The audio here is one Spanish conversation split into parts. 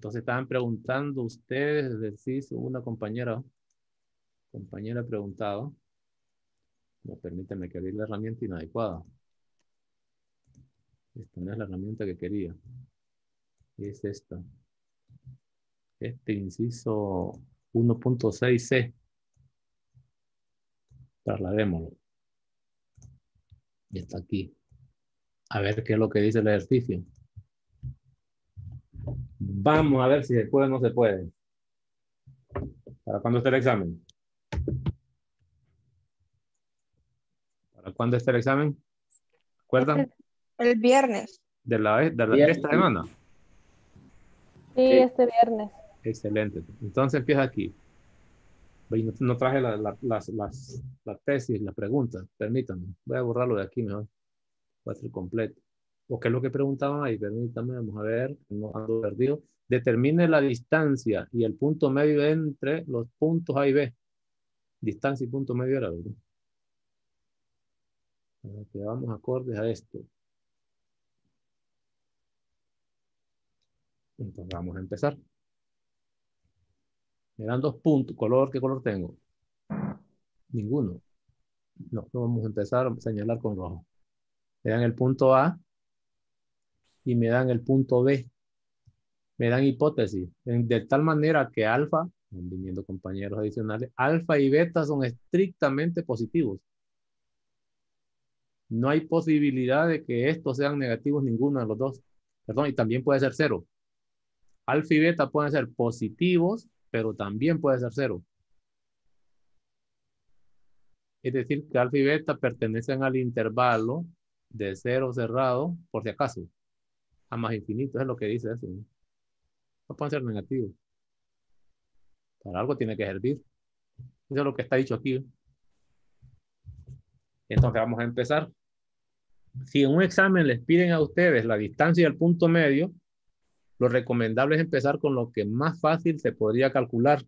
Entonces estaban preguntando ustedes, es decir, una compañera, compañera preguntado. No, permítanme que abrir la herramienta inadecuada. Esta no es la herramienta que quería. Es esta. Este inciso 1.6c. Trasladémoslo. Y está aquí. A ver qué es lo que dice el ejercicio. Vamos a ver si se puede o no se puede. ¿Para cuándo está el examen? ¿Para cuándo está el examen? ¿Recuerdan? El, viernes. ¿De la, esta semana? Sí, este viernes. Excelente. Entonces empieza aquí. No, traje la, la, las, la tesis, las preguntas. Permítanme. Voy a borrarlo de aquí mejor. Va a ser completo o qué es lo que preguntaban ahí, permítame, vamos a ver, no ando perdido. Determine la distancia y el punto medio entre los puntos A y B. Distancia y punto medio era, vamos acordes a esto. Entonces vamos a empezar. Me dan dos puntos. ¿Color? ¿Qué color tengo? Ninguno. No, vamos a empezar a señalar con rojo. Vean el punto A y me dan el punto B. Me dan hipótesis. De tal manera que alfa, viniendo compañeros adicionales, alfa y beta son estrictamente positivos. No hay posibilidad de que estos sean negativos ninguno de los dos. Perdón, y también puede ser cero. Alfa y beta pueden ser positivos, pero también puede ser cero. Es decir, que alfa y beta pertenecen al intervalo de cero cerrado, por si acaso a más infinito, es lo que dice eso. No, pueden ser negativos. Para algo tiene que servir. Eso es lo que está dicho aquí. Entonces vamos a empezar. Si en un examen les piden a ustedes la distancia y el punto medio, lo recomendable es empezar con lo que más fácil se podría calcular.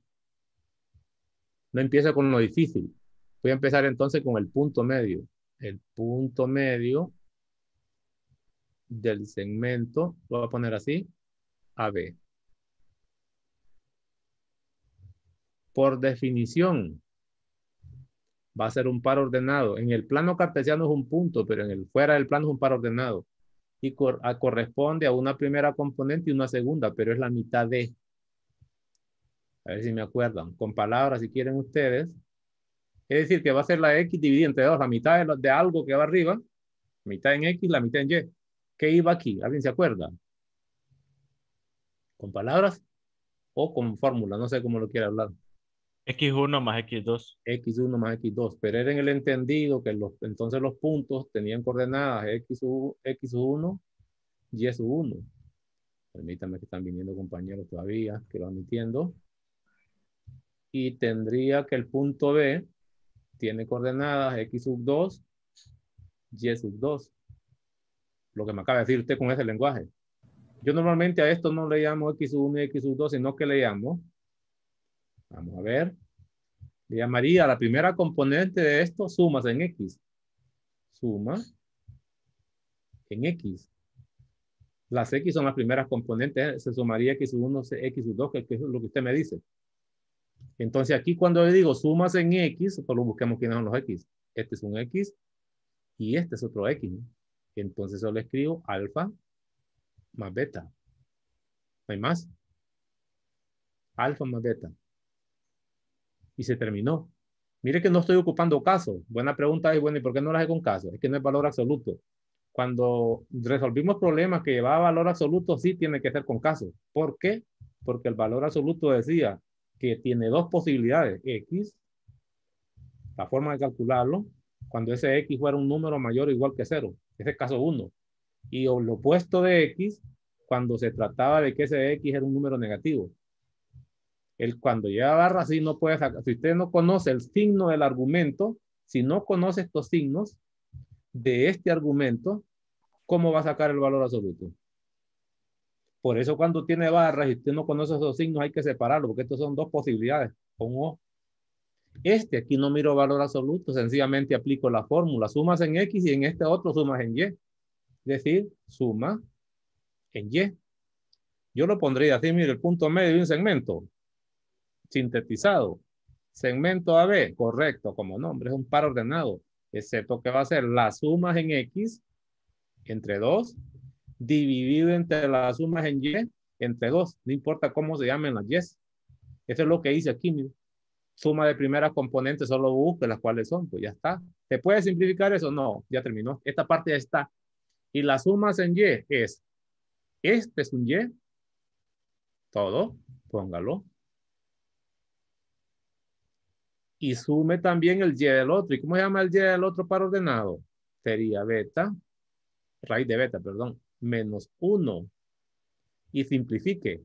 No empieza con lo difícil. Voy a empezar entonces con el punto medio. El punto medio del segmento, lo voy a poner así, AB. Por definición, va a ser un par ordenado. En el plano cartesiano es un punto, pero en el fuera del plano es un par ordenado. Y corresponde a una primera componente y una segunda, pero es la mitad de. A ver si me acuerdan. Con palabras, si quieren ustedes. Es decir, que va a ser la X dividida entre 2, la mitad de, de algo que va arriba, mitad en X, la mitad en Y. ¿Qué iba aquí? ¿Alguien se acuerda? ¿Con palabras o con fórmula? No sé cómo lo quiere hablar. X1 más X2. X1 más X2, pero era en el entendido que los, entonces los puntos tenían coordenadas X1, X1 y 1 Permítanme que están viniendo compañeros todavía, que lo admitiendo. Y tendría que el punto B tiene coordenadas X sub 2, Y sub 2 lo que me acaba de decir usted con ese lenguaje. Yo normalmente a esto no le llamo X1 y X2, sino que le llamo, vamos a ver, le llamaría la primera componente de esto sumas en X. Suma en X. Las X son las primeras componentes, se sumaría X1, X2, que es lo que usted me dice. Entonces aquí cuando le digo sumas en X, solo busquemos quiénes son los X. Este es un X y este es otro X. Entonces solo escribo alfa más beta. No hay más. Alfa más beta. Y se terminó. Mire que no estoy ocupando casos. Buena pregunta y bueno, ¿y por qué no las hago con casos? Es que no es valor absoluto. Cuando resolvimos problemas que llevaba valor absoluto, sí tiene que ser con casos. ¿Por qué? Porque el valor absoluto decía que tiene dos posibilidades, X, la forma de calcularlo, cuando ese X fuera un número mayor o igual que cero. Ese caso uno, Y lo opuesto de X, cuando se trataba de que ese X era un número negativo. El, cuando lleva barra así no puede Si usted no conoce el signo del argumento, si no conoce estos signos de este argumento, ¿cómo va a sacar el valor absoluto? Por eso cuando tiene barras y usted no conoce esos signos hay que separarlo, porque estos son dos posibilidades, con este aquí no miro valor absoluto, sencillamente aplico la fórmula. Sumas en X y en este otro sumas en Y. Es decir, suma en Y. Yo lo pondría así, mire, el punto medio de un segmento. Sintetizado. Segmento AB, correcto, como nombre, es un par ordenado. Excepto que va a ser las sumas en X entre 2 dividido entre las sumas en Y entre 2. No importa cómo se llamen las Y. Eso es lo que hice aquí, mire suma de primeras componentes, solo busque las cuales son, pues ya está. ¿Se puede simplificar eso? No, ya terminó. Esta parte ya está. Y las sumas en Y es, este es un Y, todo, póngalo. Y sume también el Y del otro. ¿Y cómo se llama el Y del otro para ordenado? Sería beta, raíz de beta, perdón, menos 1. Y simplifique,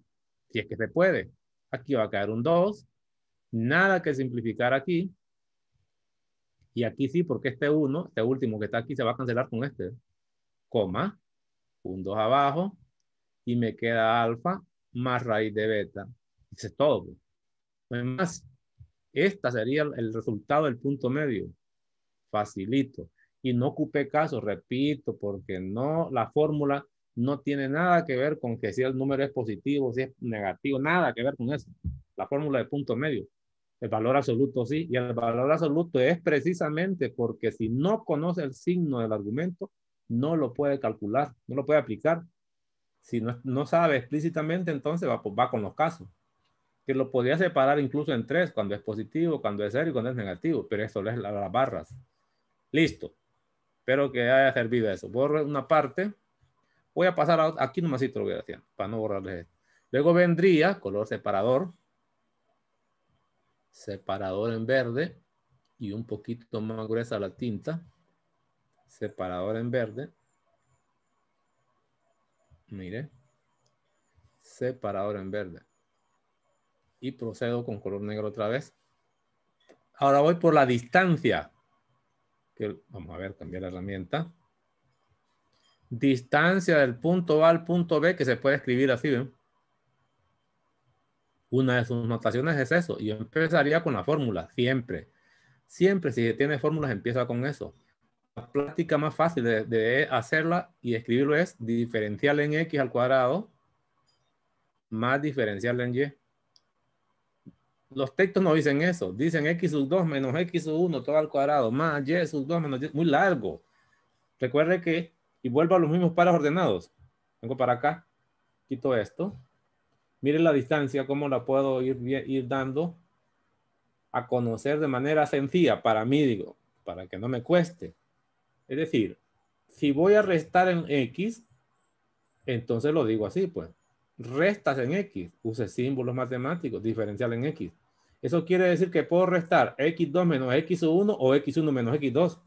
si es que se puede. Aquí va a caer un 2, Nada que simplificar aquí. Y aquí sí, porque este 1, este último que está aquí, se va a cancelar con este. Coma, un abajo, y me queda alfa más raíz de beta. Eso es todo. Pues. Además, esta sería el resultado del punto medio. Facilito. Y no ocupe caso, repito, porque no, la fórmula no tiene nada que ver con que si el número es positivo, si es negativo, nada que ver con eso. La fórmula de punto medio. El valor absoluto sí, y el valor absoluto es precisamente porque si no conoce el signo del argumento, no lo puede calcular, no lo puede aplicar. Si no, no sabe explícitamente, entonces va, pues, va con los casos. Que lo podría separar incluso en tres, cuando es positivo, cuando es cero y cuando es negativo, pero eso es las barras. Listo. Espero que haya servido eso. Borro una parte. Voy a pasar aquí nomás lo voy a para no borrarles esto. Luego vendría color separador separador en verde y un poquito más gruesa la tinta, separador en verde, mire, separador en verde. Y procedo con color negro otra vez. Ahora voy por la distancia. Vamos a ver, cambiar la herramienta. Distancia del punto A al punto B, que se puede escribir así, ¿ven? Una de sus notaciones es eso. Yo empezaría con la fórmula, siempre. Siempre, si tiene fórmulas, empieza con eso. La práctica más fácil de, hacerla y escribirlo es diferencial en x al cuadrado más diferencial en y. Los textos no dicen eso. Dicen x sub 2 menos x sub 1 todo al cuadrado más y sub 2 menos y. Muy largo. Recuerde que, y vuelvo a los mismos pares ordenados. Vengo para acá, quito esto, Mire la distancia, cómo la puedo ir, ir dando a conocer de manera sencilla, para mí digo, para que no me cueste. Es decir, si voy a restar en X, entonces lo digo así, pues. Restas en X, use símbolos matemáticos, diferencial en X. Eso quiere decir que puedo restar X2 menos X1 o X1 menos X2.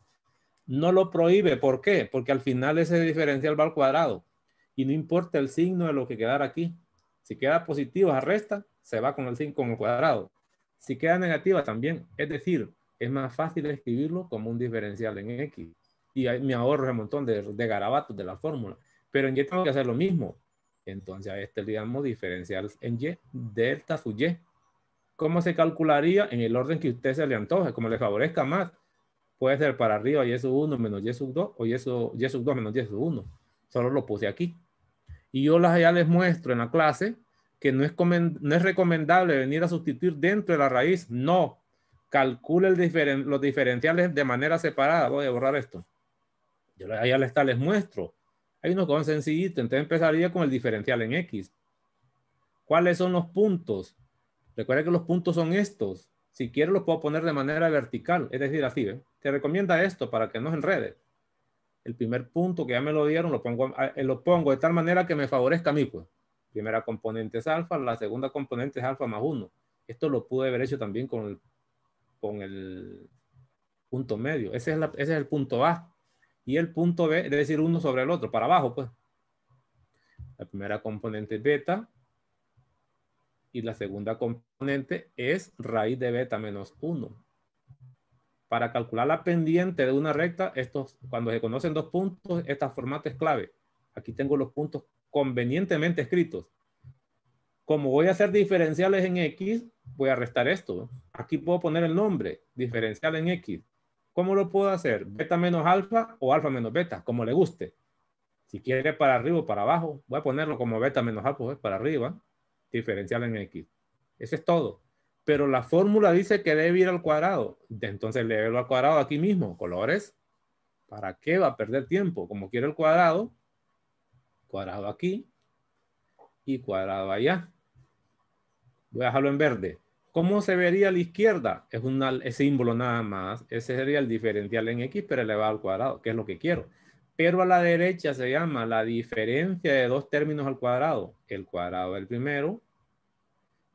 No lo prohíbe, ¿por qué? Porque al final ese diferencial va al cuadrado y no importa el signo de lo que quedará aquí. Si queda positiva resta, se va con el 5 el cuadrado. Si queda negativa también, es decir, es más fácil escribirlo como un diferencial en X. Y me ahorro un montón de, garabatos de la fórmula. Pero en Y tengo que hacer lo mismo. Entonces, este, digamos, diferencial en Y, delta su Y. ¿Cómo se calcularía? En el orden que usted se le antoje, como le favorezca más. Puede ser para arriba Y sub 1 menos Y sub 2 o Y sub, y sub 2 menos Y sub 1. Solo lo puse aquí. Y yo las, ya les muestro en la clase que no es, no es recomendable venir a sustituir dentro de la raíz. No, calcule los diferenciales de manera separada. Voy a borrar esto. Yo ya les, les muestro. Hay unos con sencillito. Entonces empezaría con el diferencial en X. ¿Cuáles son los puntos? Recuerda que los puntos son estos. Si quiero los puedo poner de manera vertical. Es decir, así. ¿eh? Te recomienda esto para que no se enrede. El primer punto que ya me lo dieron lo pongo, eh, lo pongo de tal manera que me favorezca a mí. Pues. Primera componente es alfa, la segunda componente es alfa más 1. Esto lo pude haber hecho también con el, con el punto medio. Ese es, ese es el punto A. Y el punto B, es decir, uno sobre el otro, para abajo, pues. La primera componente es beta. Y la segunda componente es raíz de beta menos 1. Para calcular la pendiente de una recta, estos, cuando se conocen dos puntos, esta formato es clave. Aquí tengo los puntos convenientemente escritos. Como voy a hacer diferenciales en X, voy a restar esto. Aquí puedo poner el nombre, diferencial en X. ¿Cómo lo puedo hacer? Beta menos alfa o alfa menos beta, como le guste. Si quiere para arriba o para abajo, voy a ponerlo como beta menos alfa, pues, para arriba, diferencial en X. Eso es todo. Pero la fórmula dice que debe ir al cuadrado. Entonces le al cuadrado aquí mismo, colores. ¿Para qué va a perder tiempo? Como quiere el cuadrado, cuadrado aquí y cuadrado allá. Voy a dejarlo en verde. ¿Cómo se vería a la izquierda? Es un símbolo nada más. Ese sería el diferencial en x, pero elevado al cuadrado, que es lo que quiero. Pero a la derecha se llama la diferencia de dos términos al cuadrado. El cuadrado del primero,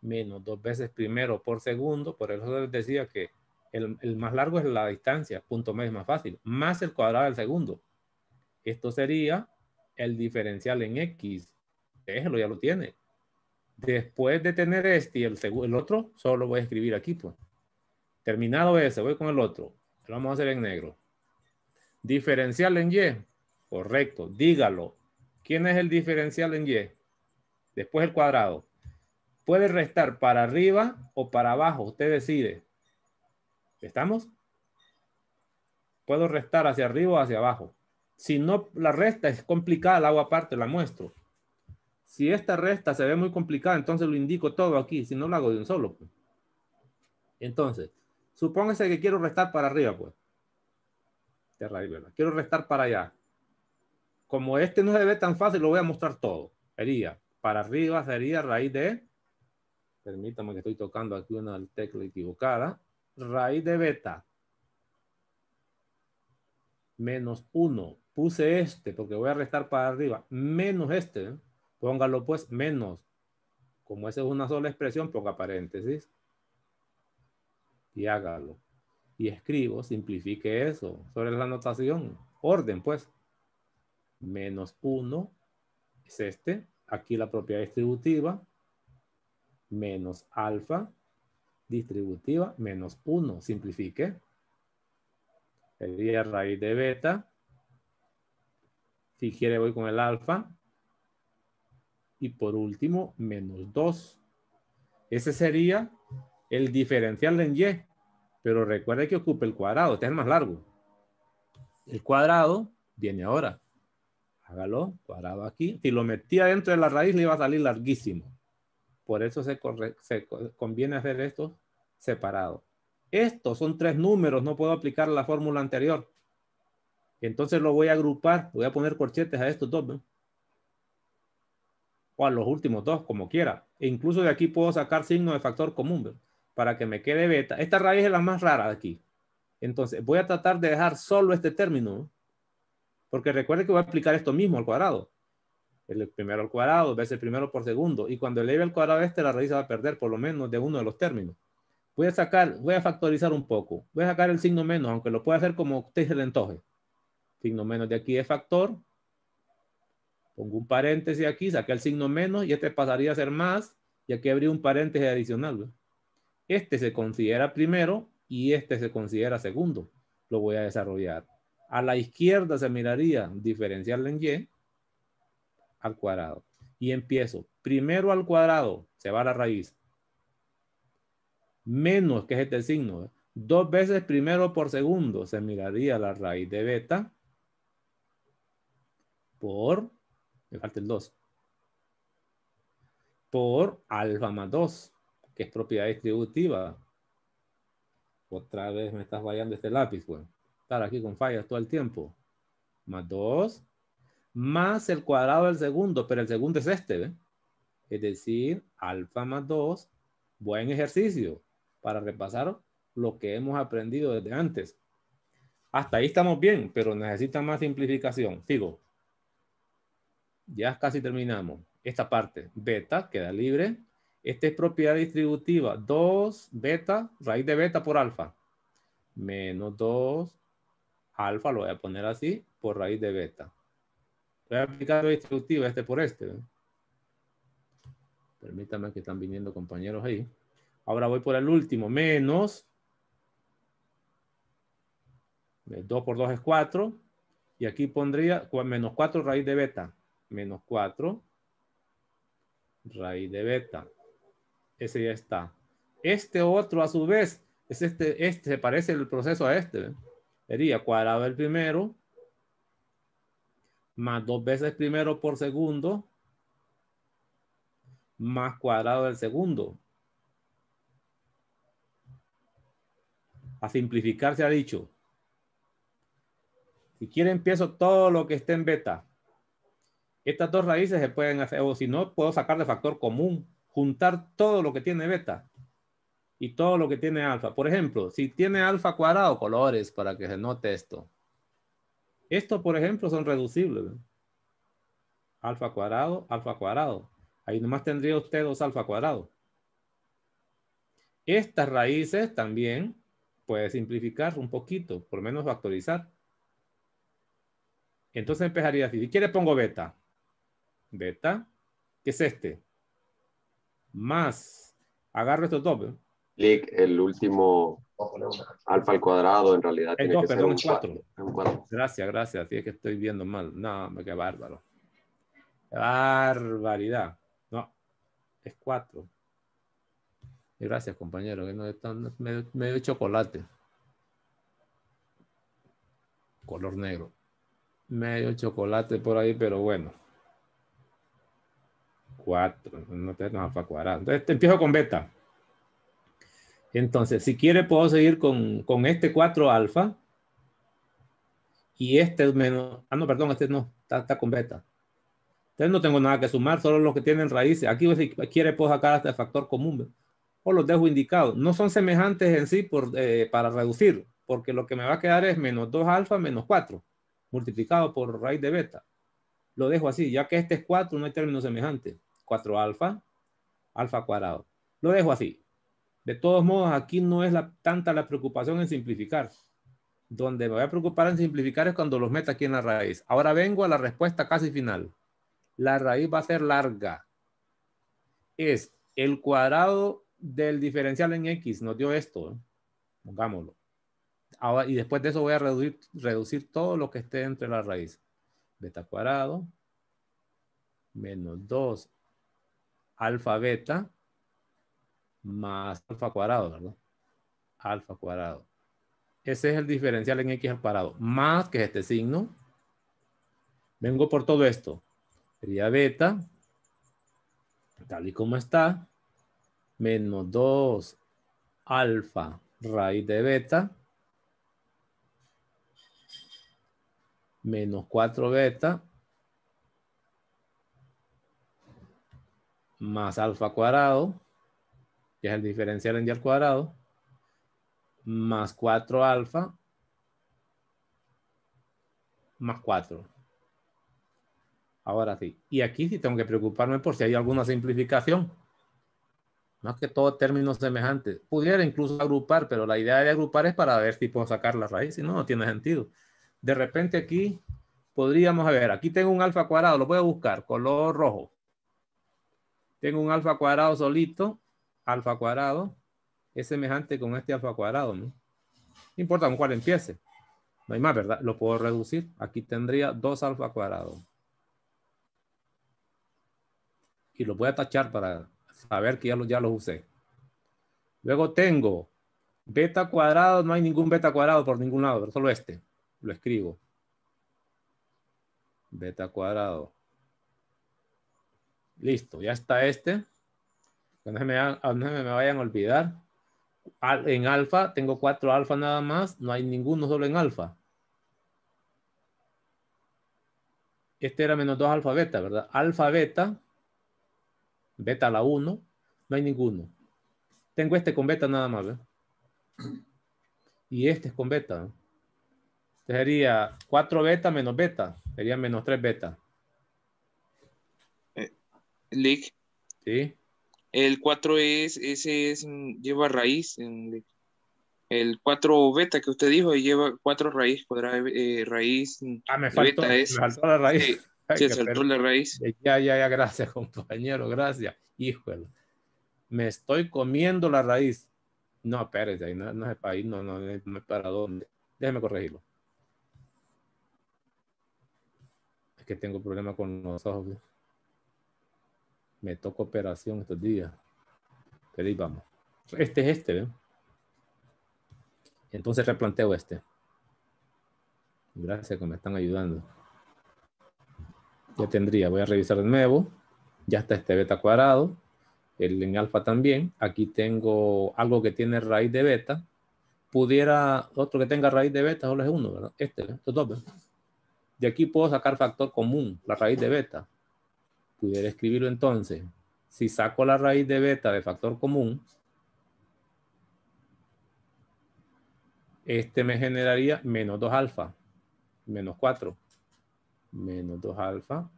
menos dos veces primero por segundo. Por eso les decía que el, el más largo es la distancia, punto medio es más fácil. Más el cuadrado del segundo. Esto sería el diferencial en X. Déjelo, ya lo tiene. Después de tener este y el, el otro, solo voy a escribir aquí, pues. Terminado ese, voy con el otro. Lo vamos a hacer en negro. Diferencial en Y. Correcto, dígalo. ¿Quién es el diferencial en Y? Después el cuadrado. Puede restar para arriba o para abajo, usted decide. ¿Estamos? Puedo restar hacia arriba o hacia abajo. Si no, la resta es complicada, la hago aparte, la muestro. Si esta resta se ve muy complicada, entonces lo indico todo aquí, si no lo hago de un solo. Pues. Entonces, supóngase que quiero restar para arriba, pues. Quiero restar para allá. Como este no se ve tan fácil, lo voy a mostrar todo. Sería, para arriba sería raíz de, permítame que estoy tocando aquí una tecla equivocada, raíz de beta menos 1 puse este porque voy a restar para arriba, menos este, ¿eh? póngalo pues menos. Como esa es una sola expresión, ponga paréntesis y hágalo. Y escribo, simplifique eso sobre la notación. Orden, pues. Menos 1 es este. Aquí la propiedad distributiva. Menos alfa distributiva menos 1. Simplifique. El Sería raíz de beta si quiere voy con el alfa. Y por último, menos 2. Ese sería el diferencial en y. Pero recuerde que ocupa el cuadrado. Este es más largo. El cuadrado viene ahora. Hágalo, cuadrado aquí. Si lo metía dentro de la raíz, le iba a salir larguísimo. Por eso se conviene hacer esto separado. Estos son tres números. No puedo aplicar la fórmula anterior entonces lo voy a agrupar, voy a poner corchetes a estos dos, ¿no? O a los últimos dos, como quiera. E incluso de aquí puedo sacar signo de factor común, Para que me quede beta. Esta raíz es la más rara de aquí. Entonces voy a tratar de dejar solo este término, Porque recuerde que voy a aplicar esto mismo al cuadrado. El primero al cuadrado, veces el primero por segundo. Y cuando eleve al cuadrado este, la raíz se va a perder por lo menos de uno de los términos. Voy a sacar, voy a factorizar un poco. Voy a sacar el signo menos, aunque lo pueda hacer como usted se le antoje signo menos de aquí es factor. Pongo un paréntesis aquí, saqué el signo menos y este pasaría a ser más y aquí abrí un paréntesis adicional. Este se considera primero y este se considera segundo. Lo voy a desarrollar. A la izquierda se miraría diferencial en y al cuadrado. Y empiezo. Primero al cuadrado se va a la raíz. Menos, que es este signo. Dos veces primero por segundo se miraría la raíz de beta por, me falta el 2, por alfa más 2, que es propiedad distributiva. Otra vez me estás fallando este lápiz, güey. Estar aquí con fallas todo el tiempo. Más 2, más el cuadrado del segundo, pero el segundo es este, Es decir, alfa más 2, buen ejercicio para repasar lo que hemos aprendido desde antes. Hasta ahí estamos bien, pero necesita más simplificación. Sigo. Ya casi terminamos. Esta parte, beta, queda libre. Esta es propiedad distributiva. 2 beta, raíz de beta por alfa. Menos 2 alfa, lo voy a poner así, por raíz de beta. Voy a aplicar la distributiva este por este. ¿eh? Permítanme que están viniendo compañeros ahí. Ahora voy por el último, menos 2 por 2 es 4. Y aquí pondría menos 4 raíz de beta menos 4 raíz de beta. Ese ya está. Este otro, a su vez, es este, este se parece el proceso a este. Sería cuadrado del primero, más dos veces primero por segundo, más cuadrado del segundo. A simplificar se ha dicho. Si quiere empiezo todo lo que esté en beta. Estas dos raíces se pueden hacer, o si no, puedo sacar de factor común, juntar todo lo que tiene beta y todo lo que tiene alfa. Por ejemplo, si tiene alfa cuadrado, colores para que se note esto. Estos, por ejemplo, son reducibles. Alfa cuadrado, alfa cuadrado. Ahí nomás tendría usted dos alfa cuadrado. Estas raíces también puede simplificar un poquito, por menos factorizar. Entonces empezaría así. Si quiere pongo beta beta, que es este, más, agarro estos dos. ¿eh? el último alfa al cuadrado en realidad. perdón, Gracias, gracias. Así es que estoy viendo mal. No, qué bárbaro. barbaridad. No, es 4. Gracias, compañero, que no medio chocolate. Color negro. Medio chocolate por ahí, pero bueno. 4, no tenemos alfa cuadrado. Entonces empiezo con beta. Entonces, si quiere, puedo seguir con, con este 4 alfa. Y este menos. Ah, no, perdón, este no. Está, con beta. Entonces no tengo nada que sumar, solo los que tienen raíces. Aquí, si quiere, puedo sacar hasta el factor común. O los dejo indicados. No son semejantes en sí por, eh, para reducir, porque lo que me va a quedar es menos 2 alfa menos 4, multiplicado por raíz de beta. Lo dejo así, ya que este es 4, no hay término semejante. 4 alfa, alfa cuadrado. Lo dejo así. De todos modos, aquí no es tanta la preocupación en simplificar. Donde me voy a preocupar en simplificar es cuando los meta aquí en la raíz. Ahora vengo a la respuesta casi final. La raíz va a ser larga. Es el cuadrado del diferencial en X. Nos dio esto. ¿eh? Pongámoslo. y después de eso voy a reducir, reducir todo lo que esté entre la raíz. Beta cuadrado menos 2 alfa beta más alfa cuadrado, ¿verdad? Alfa cuadrado. Ese es el diferencial en x al cuadrado, más que este signo. Vengo por todo esto. Sería beta, tal y como está, menos 2 alfa raíz de beta, menos 4 beta más alfa cuadrado, que es el diferencial en y al cuadrado, más 4 alfa, más 4. Ahora sí. Y aquí sí tengo que preocuparme por si hay alguna simplificación. Más que todo términos semejantes. Pudiera incluso agrupar, pero la idea de agrupar es para ver si puedo sacar la raíz. Si no, no tiene sentido. De repente aquí podríamos ver. Aquí tengo un alfa cuadrado. Lo voy a buscar. Color rojo. Tengo un alfa cuadrado solito, alfa cuadrado, es semejante con este alfa cuadrado. ¿no? importa con cuál empiece. No hay más, ¿verdad? Lo puedo reducir. Aquí tendría dos alfa cuadrado. Y lo voy a tachar para saber que ya ya lo usé. Luego tengo beta cuadrado. No hay ningún beta cuadrado por ningún lado, pero solo este. Lo escribo. Beta cuadrado Listo, ya está este. Pues no ah, me, vayan a olvidar. en alfa, tengo cuatro alfa nada más. No hay ninguno solo en alfa. Este era menos dos alfa beta, ¿verdad? Alfa beta, beta a la 1, no hay ninguno. Tengo este con beta nada más, Y este es con beta. Este sería 4 beta menos beta, sería menos 3 beta. League. Sí. El 4 es, ese es, mm, lleva raíz. En, el 4 beta que usted dijo lleva 4 raíz, podrá eh, raíz. Mm, ah, me la raíz. se saltó la raíz. Ya, ya, ya, gracias, compañero, gracias. Híjole, me estoy comiendo la raíz. No, espérate, no, no es para ahí, no, no, no para dónde. Déjeme corregirlo. Es que tengo problema con los ojos me toca operación estos días. Pero vamos. Este es este, ¿ven? Entonces replanteo este. Gracias que me están ayudando. Ya tendría, voy a revisar de nuevo. Ya está este beta cuadrado. El en alfa también. Aquí tengo algo que tiene raíz de beta. Pudiera, otro que tenga raíz de beta, solo es uno, ¿verdad? Este, estos dos, De aquí puedo sacar factor común, la raíz de beta pudiera escribirlo entonces. Si saco la raíz de beta de factor común, este me generaría menos 2 alfa, menos 4, menos 2 alfa,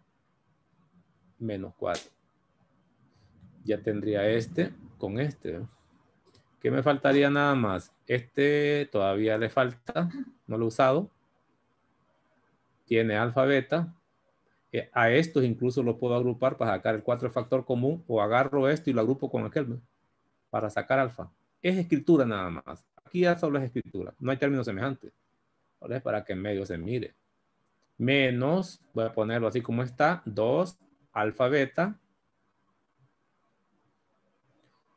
menos 4. Ya tendría este con este. ¿Qué me faltaría nada más? Este todavía le falta, no lo he usado. Tiene alfa, beta, a estos incluso los puedo agrupar para sacar el 4 factor común o agarro esto y lo agrupo con aquel para sacar alfa. Es escritura nada más. Aquí ya solo es escritura. No hay términos semejantes. Para que en medio se mire. Menos, voy a ponerlo así como está, 2 alfa beta.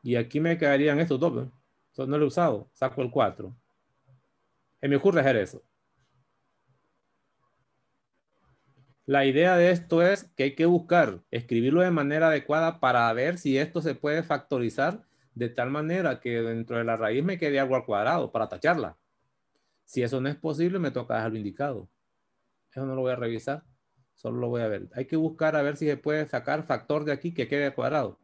Y aquí me quedarían estos dos. ¿no? lo he usado. Saco el 4. me ocurre hacer eso. La idea de esto es que hay que buscar, escribirlo de manera adecuada para ver si esto se puede factorizar de tal manera que dentro de la raíz me quede algo al cuadrado para tacharla. Si eso no es posible, me toca dejarlo indicado. Eso no lo voy a revisar, solo lo voy a ver. Hay que buscar a ver si se puede sacar factor de aquí que quede al cuadrado.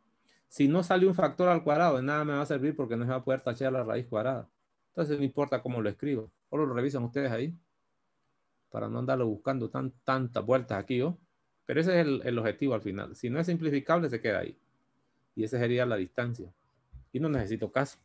Si no sale un factor al cuadrado, nada me va a servir porque no se va a poder tachar la raíz cuadrada. Entonces no importa cómo lo escribo. Solo lo revisan ustedes ahí para no andarlo buscando tan, tantas vueltas aquí, ¿o? ¿oh? Pero ese es el, objetivo al final. Si no es simplificable, se queda ahí. Y esa sería la distancia. Y no necesito caso.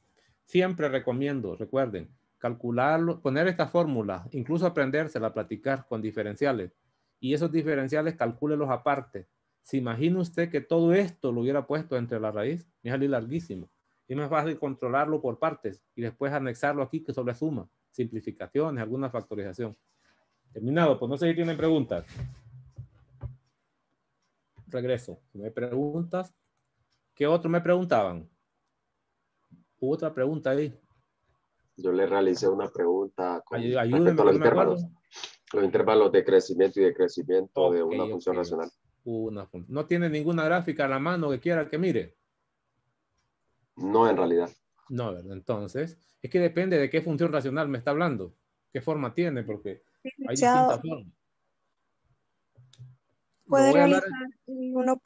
Siempre recomiendo, recuerden, calcularlo, poner esta fórmula, incluso a platicar con diferenciales. Y esos diferenciales, calcúlelos aparte. Si imagina usted que todo esto lo hubiera puesto entre la raíz, me sale larguísimo. Es más fácil controlarlo por partes y después anexarlo aquí que sobre suma, simplificaciones, alguna factorización. Terminado, pues no sé si tienen preguntas. Regreso. No preguntas. ¿Qué otro me preguntaban? Hubo otra pregunta ahí. Yo le realicé una pregunta con respecto los intervalos, los intervalos de crecimiento y de crecimiento de una función racional. Una, no tiene ninguna gráfica a la mano que quiera que mire. No, en realidad. No, ¿verdad? Entonces, es que depende de qué función racional me está hablando, qué forma tiene, porque hay distintas Puede realizar 1.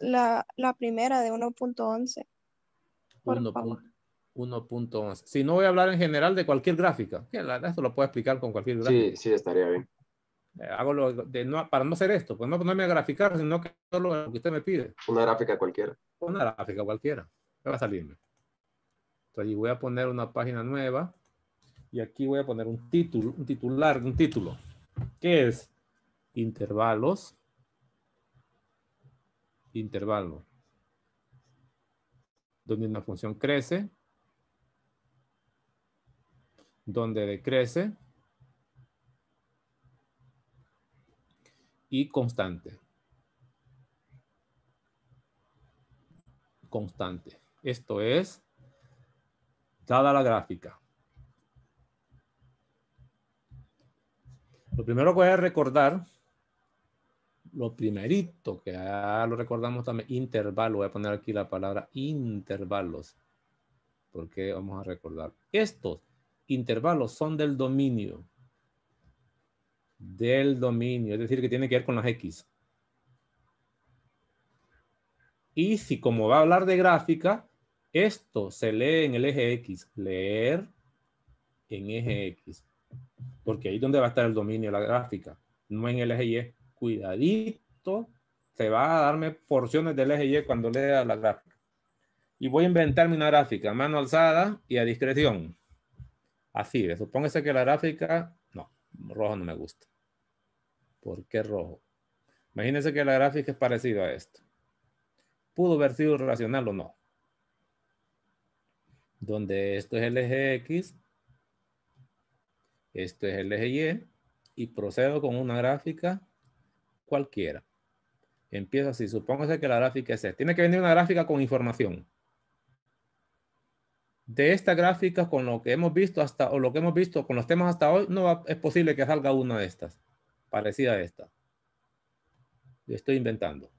la, la, primera de 1.11. 1.11. Si no voy a hablar en general de cualquier gráfica. Esto lo puedo explicar con cualquier gráfica. Sí, sí, estaría bien. Eh, hago lo de, no, para no hacer esto, pues no ponerme a graficar, sino que solo lo que usted me pide. Una gráfica cualquiera. Una gráfica cualquiera. Me va a salirme. Entonces, voy a poner una página nueva. Y aquí voy a poner un título, un titular, un título. Que es? Intervalos. Intervalo. Donde una función crece. Donde decrece. Y constante. Constante. Esto es dada la gráfica. Lo primero que voy a recordar, lo primerito que ya lo recordamos también, intervalo. Voy a poner aquí la palabra intervalos, porque vamos a recordar. Estos intervalos son del dominio. Del dominio, es decir, que tiene que ver con las X. Y si como va a hablar de gráfica, esto se lee en el eje X. Leer en eje X. Porque ahí es donde va a estar el dominio de la gráfica, no en el eje Y. Cuidadito, se va a darme porciones del eje Y cuando lea la gráfica. Y voy a inventarme una gráfica, mano alzada y a discreción. Así, supóngase que la gráfica, no, rojo no me gusta. ¿Por qué rojo? Imagínense que la gráfica es parecida a esto. ¿Pudo haber sido racional o no? Donde esto es el eje X este es el eje Y y procedo con una gráfica cualquiera. Empiezo así. supongo que la gráfica es esta. Tiene que venir una gráfica con información. De esta gráfica, con lo que hemos visto hasta, o lo que hemos visto con los temas hasta hoy, no es posible que salga una de estas, parecida a esta. Yo estoy inventando.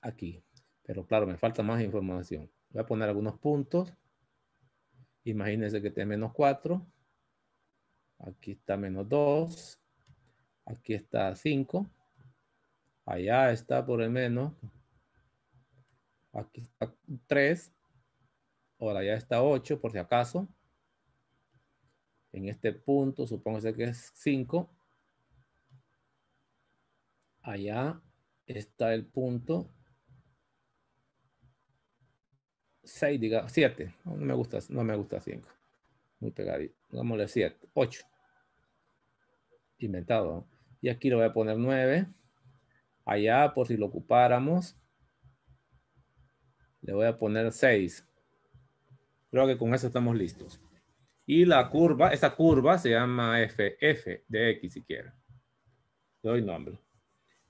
aquí. Pero claro, me falta más información. Voy a poner algunos puntos. Imagínense que tiene menos 4. Aquí está menos 2. Aquí está 5. Allá está por el menos. Aquí está 3. Ahora ya está 8 por si acaso. En este punto supongo que es 5. Allá está el punto 6, digamos, 7. No me gusta, no me gusta 5. Muy pegadito. a 7, 8. Inventado. Y aquí lo voy a poner 9. Allá, por si lo ocupáramos, le voy a poner 6. Creo que con eso estamos listos. Y la curva, esta curva se llama FF de X si quieren. doy nombre.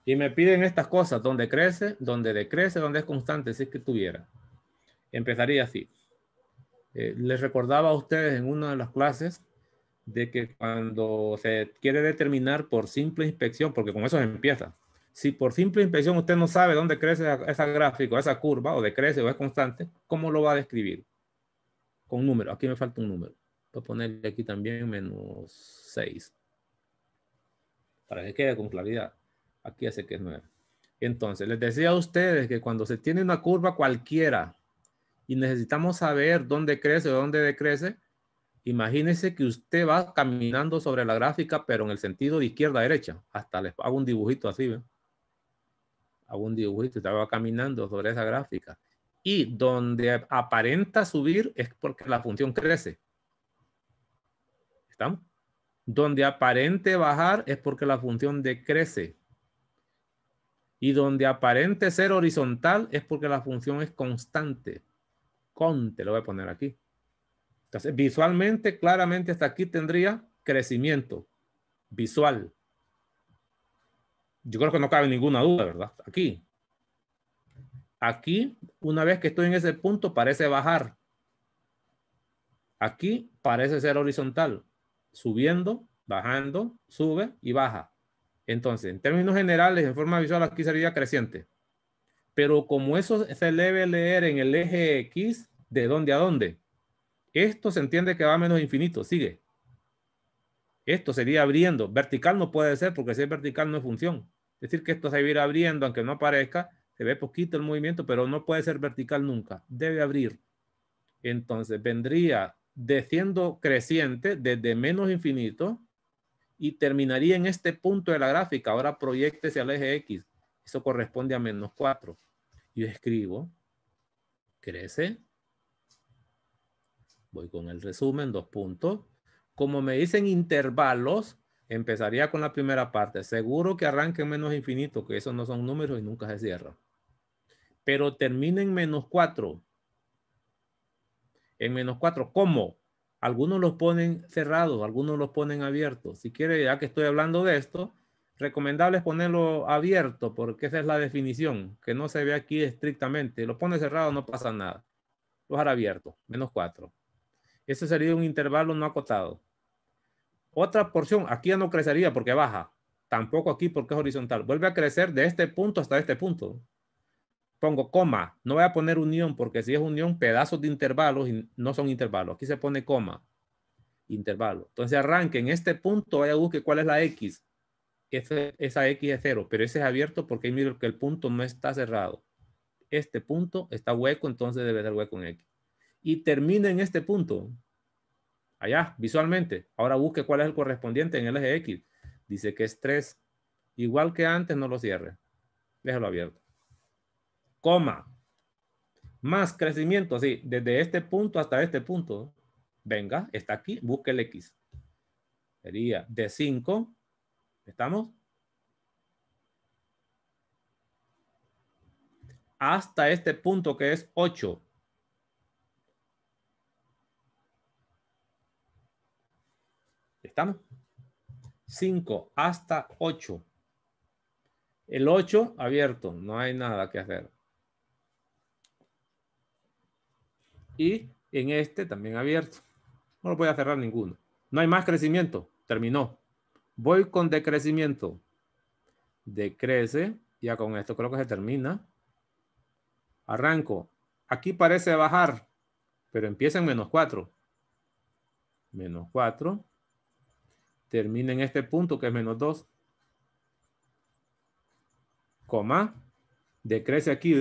Y me piden estas cosas, donde crece, donde decrece, donde es constante, si es que tuviera. Empezaría así. Eh, les recordaba a ustedes en una de las clases de que cuando se quiere determinar por simple inspección, porque con eso se empieza, si por simple inspección usted no sabe dónde crece esa gráfico, esa curva, o decrece o es constante, ¿cómo lo va a describir? Con número. Aquí me falta un número. Voy a ponerle aquí también menos 6. Para que quede con claridad. Aquí hace que es 9. Entonces, les decía a ustedes que cuando se tiene una curva cualquiera, y necesitamos saber dónde crece o dónde decrece, imagínese que usted va caminando sobre la gráfica, pero en el sentido de izquierda a derecha. Hasta les hago un dibujito así, ¿ven? Hago un dibujito, usted va caminando sobre esa gráfica. Y donde aparenta subir es porque la función crece. ¿Estamos? Donde aparente bajar es porque la función decrece. Y donde aparente ser horizontal es porque la función es constante. Conte, lo voy a poner aquí. Entonces, visualmente, claramente hasta aquí tendría crecimiento visual. Yo creo que no cabe ninguna duda, ¿verdad? Aquí. Aquí, una vez que estoy en ese punto, parece bajar. Aquí parece ser horizontal, subiendo, bajando, sube y baja. Entonces, en términos generales, en forma visual, aquí sería creciente. Pero como eso se debe leer en el eje X, de dónde a dónde. Esto se entiende que va a menos infinito, sigue. Esto sería abriendo. Vertical no puede ser porque si es vertical no es función. Es decir, que esto se abriendo, aunque no aparezca, se ve poquito el movimiento, pero no puede ser vertical nunca. Debe abrir. Entonces vendría desciendo creciente desde menos infinito y terminaría en este punto de la gráfica. Ahora proyectese al eje X. Eso corresponde a menos 4. Yo escribo, crece Voy con el resumen, dos puntos. Como me dicen intervalos, empezaría con la primera parte. Seguro que en menos infinito, que esos no son números y nunca se cierra. Pero terminen menos cuatro. En menos cuatro, ¿cómo? Algunos los ponen cerrados, algunos los ponen abiertos. Si quiere, ya que estoy hablando de esto, recomendable es ponerlo abierto porque esa es la definición, que no se ve aquí estrictamente. Lo pone cerrado, no pasa nada. Lo hará abierto, menos cuatro. Ese sería un intervalo no acotado. Otra porción, aquí ya no crecería porque baja. Tampoco aquí porque es horizontal. Vuelve a crecer de este punto hasta este punto. Pongo coma. No voy a poner unión porque si es unión, pedazos de intervalos y no son intervalos. Aquí se pone coma. Intervalo. Entonces arranque en este punto, vaya a buscar cuál es la X. esa X es cero, pero ese es abierto porque miro que el punto no está cerrado. Este punto está hueco, entonces debe ser hueco en X y termina en este punto. Allá, visualmente. Ahora busque cuál es el correspondiente en el eje X. Dice que es 3. Igual que antes, no lo cierre. Déjalo abierto. Coma. Más crecimiento, así, desde este punto hasta este punto. Venga, está aquí, busque el X. Sería de 5. ¿Estamos? Hasta este punto que es 8 5 hasta 8. El 8 abierto, no hay nada que hacer. Y en este también abierto. No lo voy a cerrar ninguno. No hay más crecimiento. Terminó. Voy con decrecimiento. Decrece. Ya con esto creo que se termina. Arranco. Aquí parece bajar, pero empieza en menos 4. Menos 4 termina en este punto que es menos 2, coma, decrece aquí.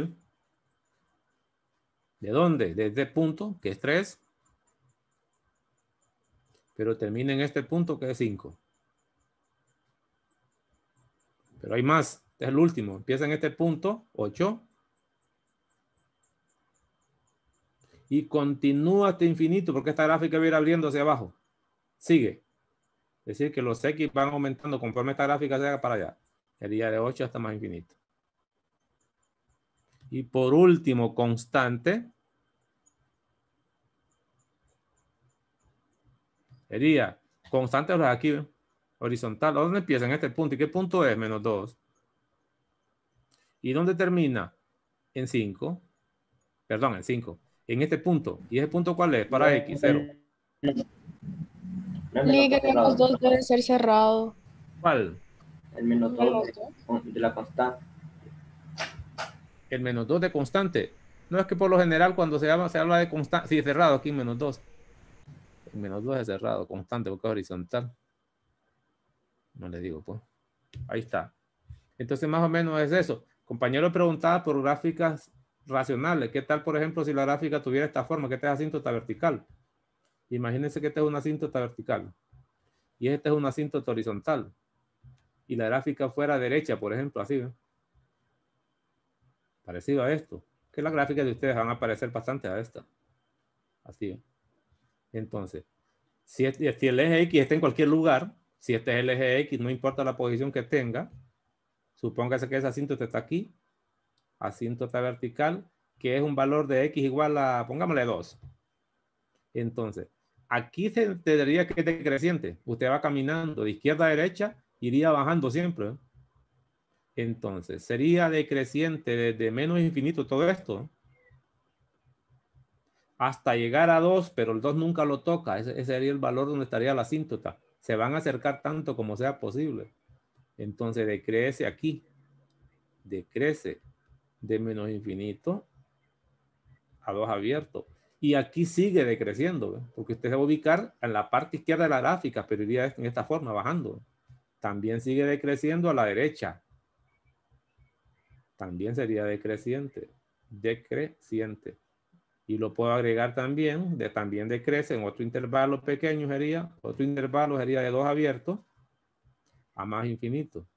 ¿De dónde? Desde este punto, que es 3, pero termina en este punto que es 5. Pero hay más, este es el último. Empieza en este punto, 8. Y continúa hasta este infinito, porque esta gráfica viene ir abriendo hacia abajo. Sigue. Es decir, que los X van aumentando conforme esta gráfica se haga para allá. Sería de 8 hasta más infinito. Y por último, constante. Sería constante aquí, horizontal. ¿Dónde empieza? En este punto. ¿Y qué punto es? Menos 2. ¿Y dónde termina? En 5. Perdón, en 5. En este punto. ¿Y ese punto cuál es? Para X, 0 los dos debe ser cerrado. ¿Cuál? El menos 2 de, la constante. El menos 2 de constante. No es que por lo general cuando se, habla, se habla de constante, sí, cerrado aquí menos 2. El menos 2 es cerrado, constante, porque es horizontal. No le digo, pues. Ahí está. Entonces más o menos es eso. Compañero preguntaba por gráficas racionales. ¿Qué tal, por ejemplo, si la gráfica tuviera esta forma? ¿Qué te hace asíntota vertical? Imagínense que esta es una asíntota vertical y este es una asíntota horizontal y la gráfica fuera derecha, por ejemplo, así. Parecido a esto, que la gráfica de ustedes van a parecer bastante a esta. Así. Entonces, si, el eje X está en cualquier lugar, si este es el eje X, no importa la posición que tenga, supóngase que esa asíntota está aquí, asíntota vertical, que es un valor de X igual a, pongámosle 2. Entonces, aquí se tendría que ser decreciente. Usted va caminando de izquierda a derecha, iría bajando siempre. Entonces, sería decreciente desde menos infinito todo esto. Hasta llegar a 2, pero el 2 nunca lo toca. Ese, sería el valor donde estaría la asíntota. Se van a acercar tanto como sea posible. Entonces, decrece aquí. Decrece de menos infinito a 2 abierto. Y aquí sigue decreciendo, porque usted se ubicar en la parte izquierda de la gráfica, pero iría en esta forma, bajando. También sigue decreciendo a la derecha. También sería decreciente, decreciente. Y lo puedo agregar también, de, también decrece en otro intervalo pequeño sería, otro intervalo sería de dos abiertos a más infinito.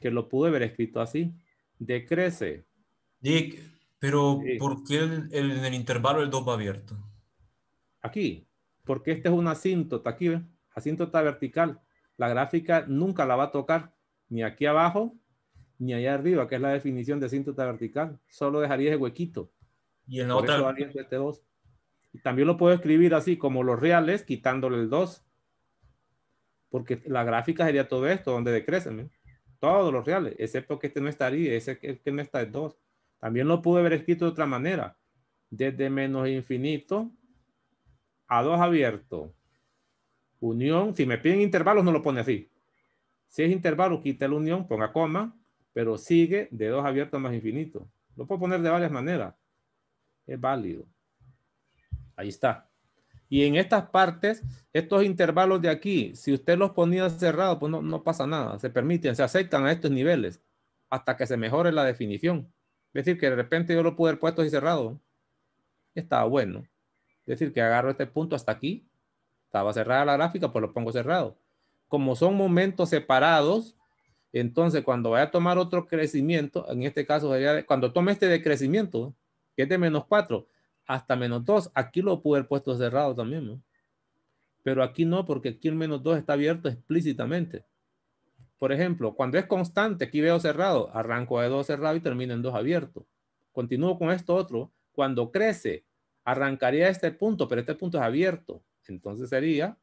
Que lo pude haber escrito así, decrece. Pero ¿por qué en el intervalo el 2 va abierto? Aquí, porque este es un asíntota aquí, asíntota vertical. La gráfica nunca la va a tocar, ni aquí abajo, ni allá arriba, que es la definición de asíntota vertical. Solo dejaría ese huequito. Y en la otra... Este también lo puedo escribir así, como los reales, quitándole el 2. Porque la gráfica sería todo esto, donde decrecen. Todos los reales, excepto que este no estaría, ese que no está el 2 también lo pude haber escrito de otra manera. Desde menos infinito a dos abierto. Unión, si me piden intervalos, no lo pone así. Si es intervalo, quita la unión, ponga coma, pero sigue de dos abierto más infinito. Lo puedo poner de varias maneras. Es válido. Ahí está. Y en estas partes, estos intervalos de aquí, si usted los ponía cerrados, pues no, no pasa nada. Se permiten, se aceptan a estos niveles hasta que se mejore la definición. Es decir, que de repente yo lo pude haber puesto así cerrado. estaba bueno. Es decir, que agarro este punto hasta aquí. Estaba cerrada la gráfica, pues lo pongo cerrado. Como son momentos separados, entonces cuando vaya a tomar otro crecimiento, en este caso sería cuando tome este decrecimiento, crecimiento, que es de menos 4 hasta menos 2, aquí lo pude haber puesto cerrado también. Pero aquí no, porque aquí el menos 2 está abierto explícitamente. Por ejemplo, cuando es constante, aquí veo cerrado, arranco de dos cerrado y termino en dos abierto. Continúo con esto otro. Cuando crece, arrancaría este punto, pero este punto es abierto. Entonces sería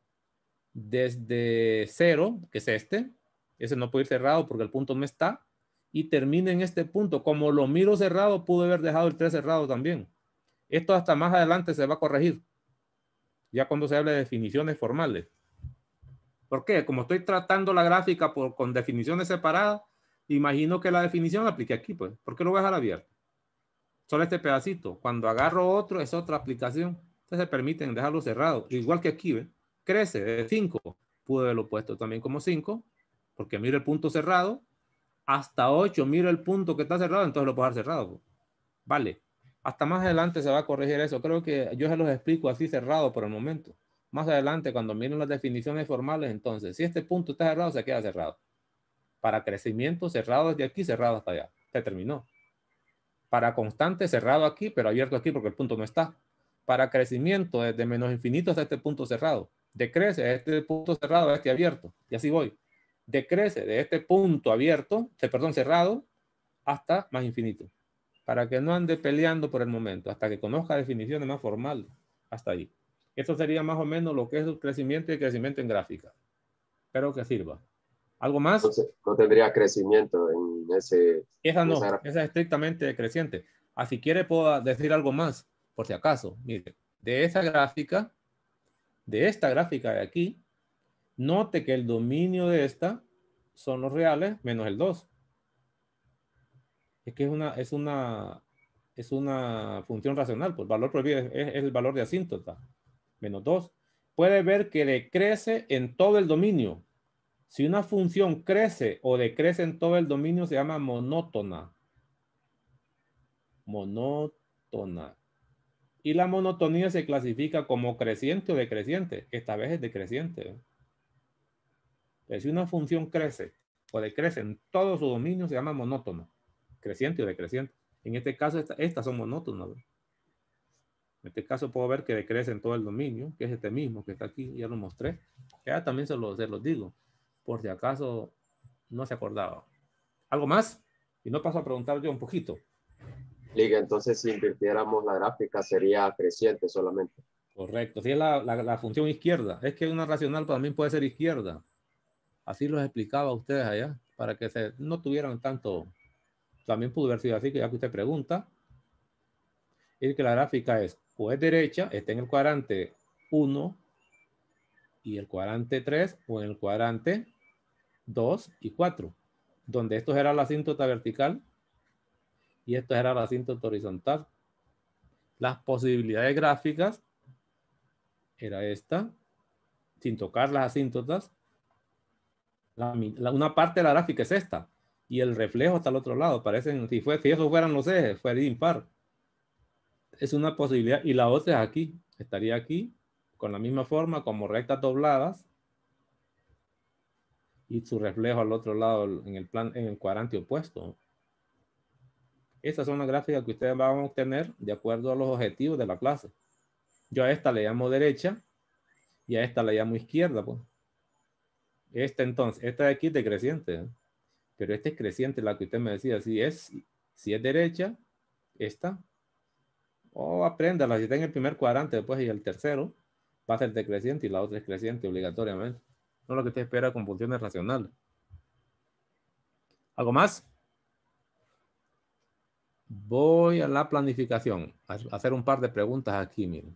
desde cero, que es este. Ese no puede ir cerrado porque el punto no está. Y termina en este punto. Como lo miro cerrado, pude haber dejado el 3 cerrado también. Esto hasta más adelante se va a corregir. Ya cuando se hable de definiciones formales. ¿Por qué? Como estoy tratando la gráfica con definiciones separadas, imagino que la definición la apliqué aquí, pues. ¿Por qué lo voy a dejar abierto? Solo este pedacito. Cuando agarro otro, es otra aplicación. Entonces se permiten dejarlo cerrado. Igual que aquí, ¿ve? Crece de 5. Pude haberlo puesto también como 5, porque miro el punto cerrado. Hasta 8, miro el punto que está cerrado, entonces lo puedo dejar cerrado. Pues. Vale. Hasta más adelante se va a corregir eso. Creo que yo se los explico así cerrado por el momento. Más adelante, cuando miren las definiciones formales, entonces, si este punto está cerrado, se queda cerrado. Para crecimiento, cerrado desde aquí, cerrado hasta allá. Se terminó. Para constante, cerrado aquí, pero abierto aquí porque el punto no está. Para crecimiento, desde menos infinito hasta este punto cerrado. Decrece de este punto cerrado a este abierto. Y así voy. Decrece de este punto abierto, perdón, cerrado, hasta más infinito. Para que no ande peleando por el momento, hasta que conozca definiciones más formales. Hasta ahí. Esto sería más o menos lo que es el crecimiento y crecimiento en gráfica. Espero que sirva. ¿Algo más? no tendría crecimiento en ese... Esa no, esa, es estrictamente creciente. Así ah, quiere puedo decir algo más, por si acaso. Mire, de esa gráfica, de esta gráfica de aquí, note que el dominio de esta son los reales menos el 2. Es que es una, es una, es una función racional, por pues, valor prohibido es el valor de asíntota menos 2, puede ver que decrece en todo el dominio. Si una función crece o decrece en todo el dominio, se llama monótona. Monótona. Y la monotonía se clasifica como creciente o decreciente. Esta vez es decreciente. ¿eh? si una función crece o decrece en todo su dominio, se llama monótona. Creciente o decreciente. En este caso, estas son monótonas. En este caso puedo ver que decrece en todo el dominio, que es este mismo que está aquí, ya lo mostré. Ya también se los, se los digo, por si acaso no se acordaba. ¿Algo más? Y no paso a preguntar yo un poquito. Liga, entonces si invirtiéramos la gráfica sería creciente solamente. Correcto, si es la, la, función izquierda. Es que una racional también puede ser izquierda. Así los explicaba a ustedes allá, para que se, no tuvieran tanto... También pudo haber sido así, que ya que usted pregunta, es que la gráfica es o es derecha, está en el cuadrante 1 y el cuadrante 3 o en el cuadrante 2 y 4, donde esto era la asíntota vertical y esto era la asíntota horizontal. Las posibilidades gráficas era esta, sin tocar las asíntotas. una parte de la gráfica es esta y el reflejo está al otro lado. Parecen, si, fue, si esos fueran los ejes, fue impar es una posibilidad. Y la otra es aquí. Estaría aquí con la misma forma, como rectas dobladas. Y su reflejo al otro lado en el, plan, en el cuadrante opuesto. Estas son las gráficas que ustedes van a obtener de acuerdo a los objetivos de la clase. Yo a esta le llamo derecha y a esta le llamo izquierda. Pues. Esta entonces, esta de aquí es decreciente. ¿eh? Pero esta es creciente, la que usted me decía. Si es, si es derecha, esta o oh, apréndala. Si en el primer cuadrante, después y el tercero, va a ser decreciente y la otra es creciente obligatoriamente. No lo que usted espera con funciones racionales. ¿Algo más? Voy a la planificación. hacer un par de preguntas aquí, miren.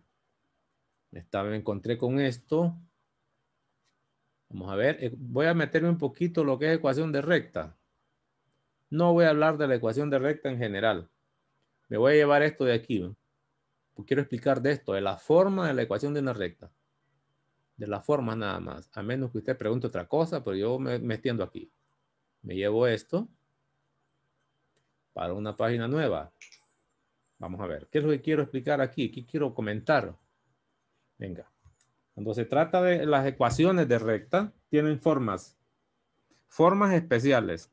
Esta me encontré con esto. Vamos a ver. Eh, voy a meterme un poquito lo que es ecuación de recta. No voy a hablar de la ecuación de recta en general. Me voy a llevar esto de aquí. Pues quiero explicar de esto, de la forma de la ecuación de una recta. De la forma nada más. A menos que usted pregunte otra cosa, pero yo me, metiendo aquí. Me llevo esto para una página nueva. Vamos a ver, ¿qué es lo que quiero explicar aquí? ¿Qué quiero comentar? Venga. Cuando se trata de las ecuaciones de recta, tienen formas. Formas especiales.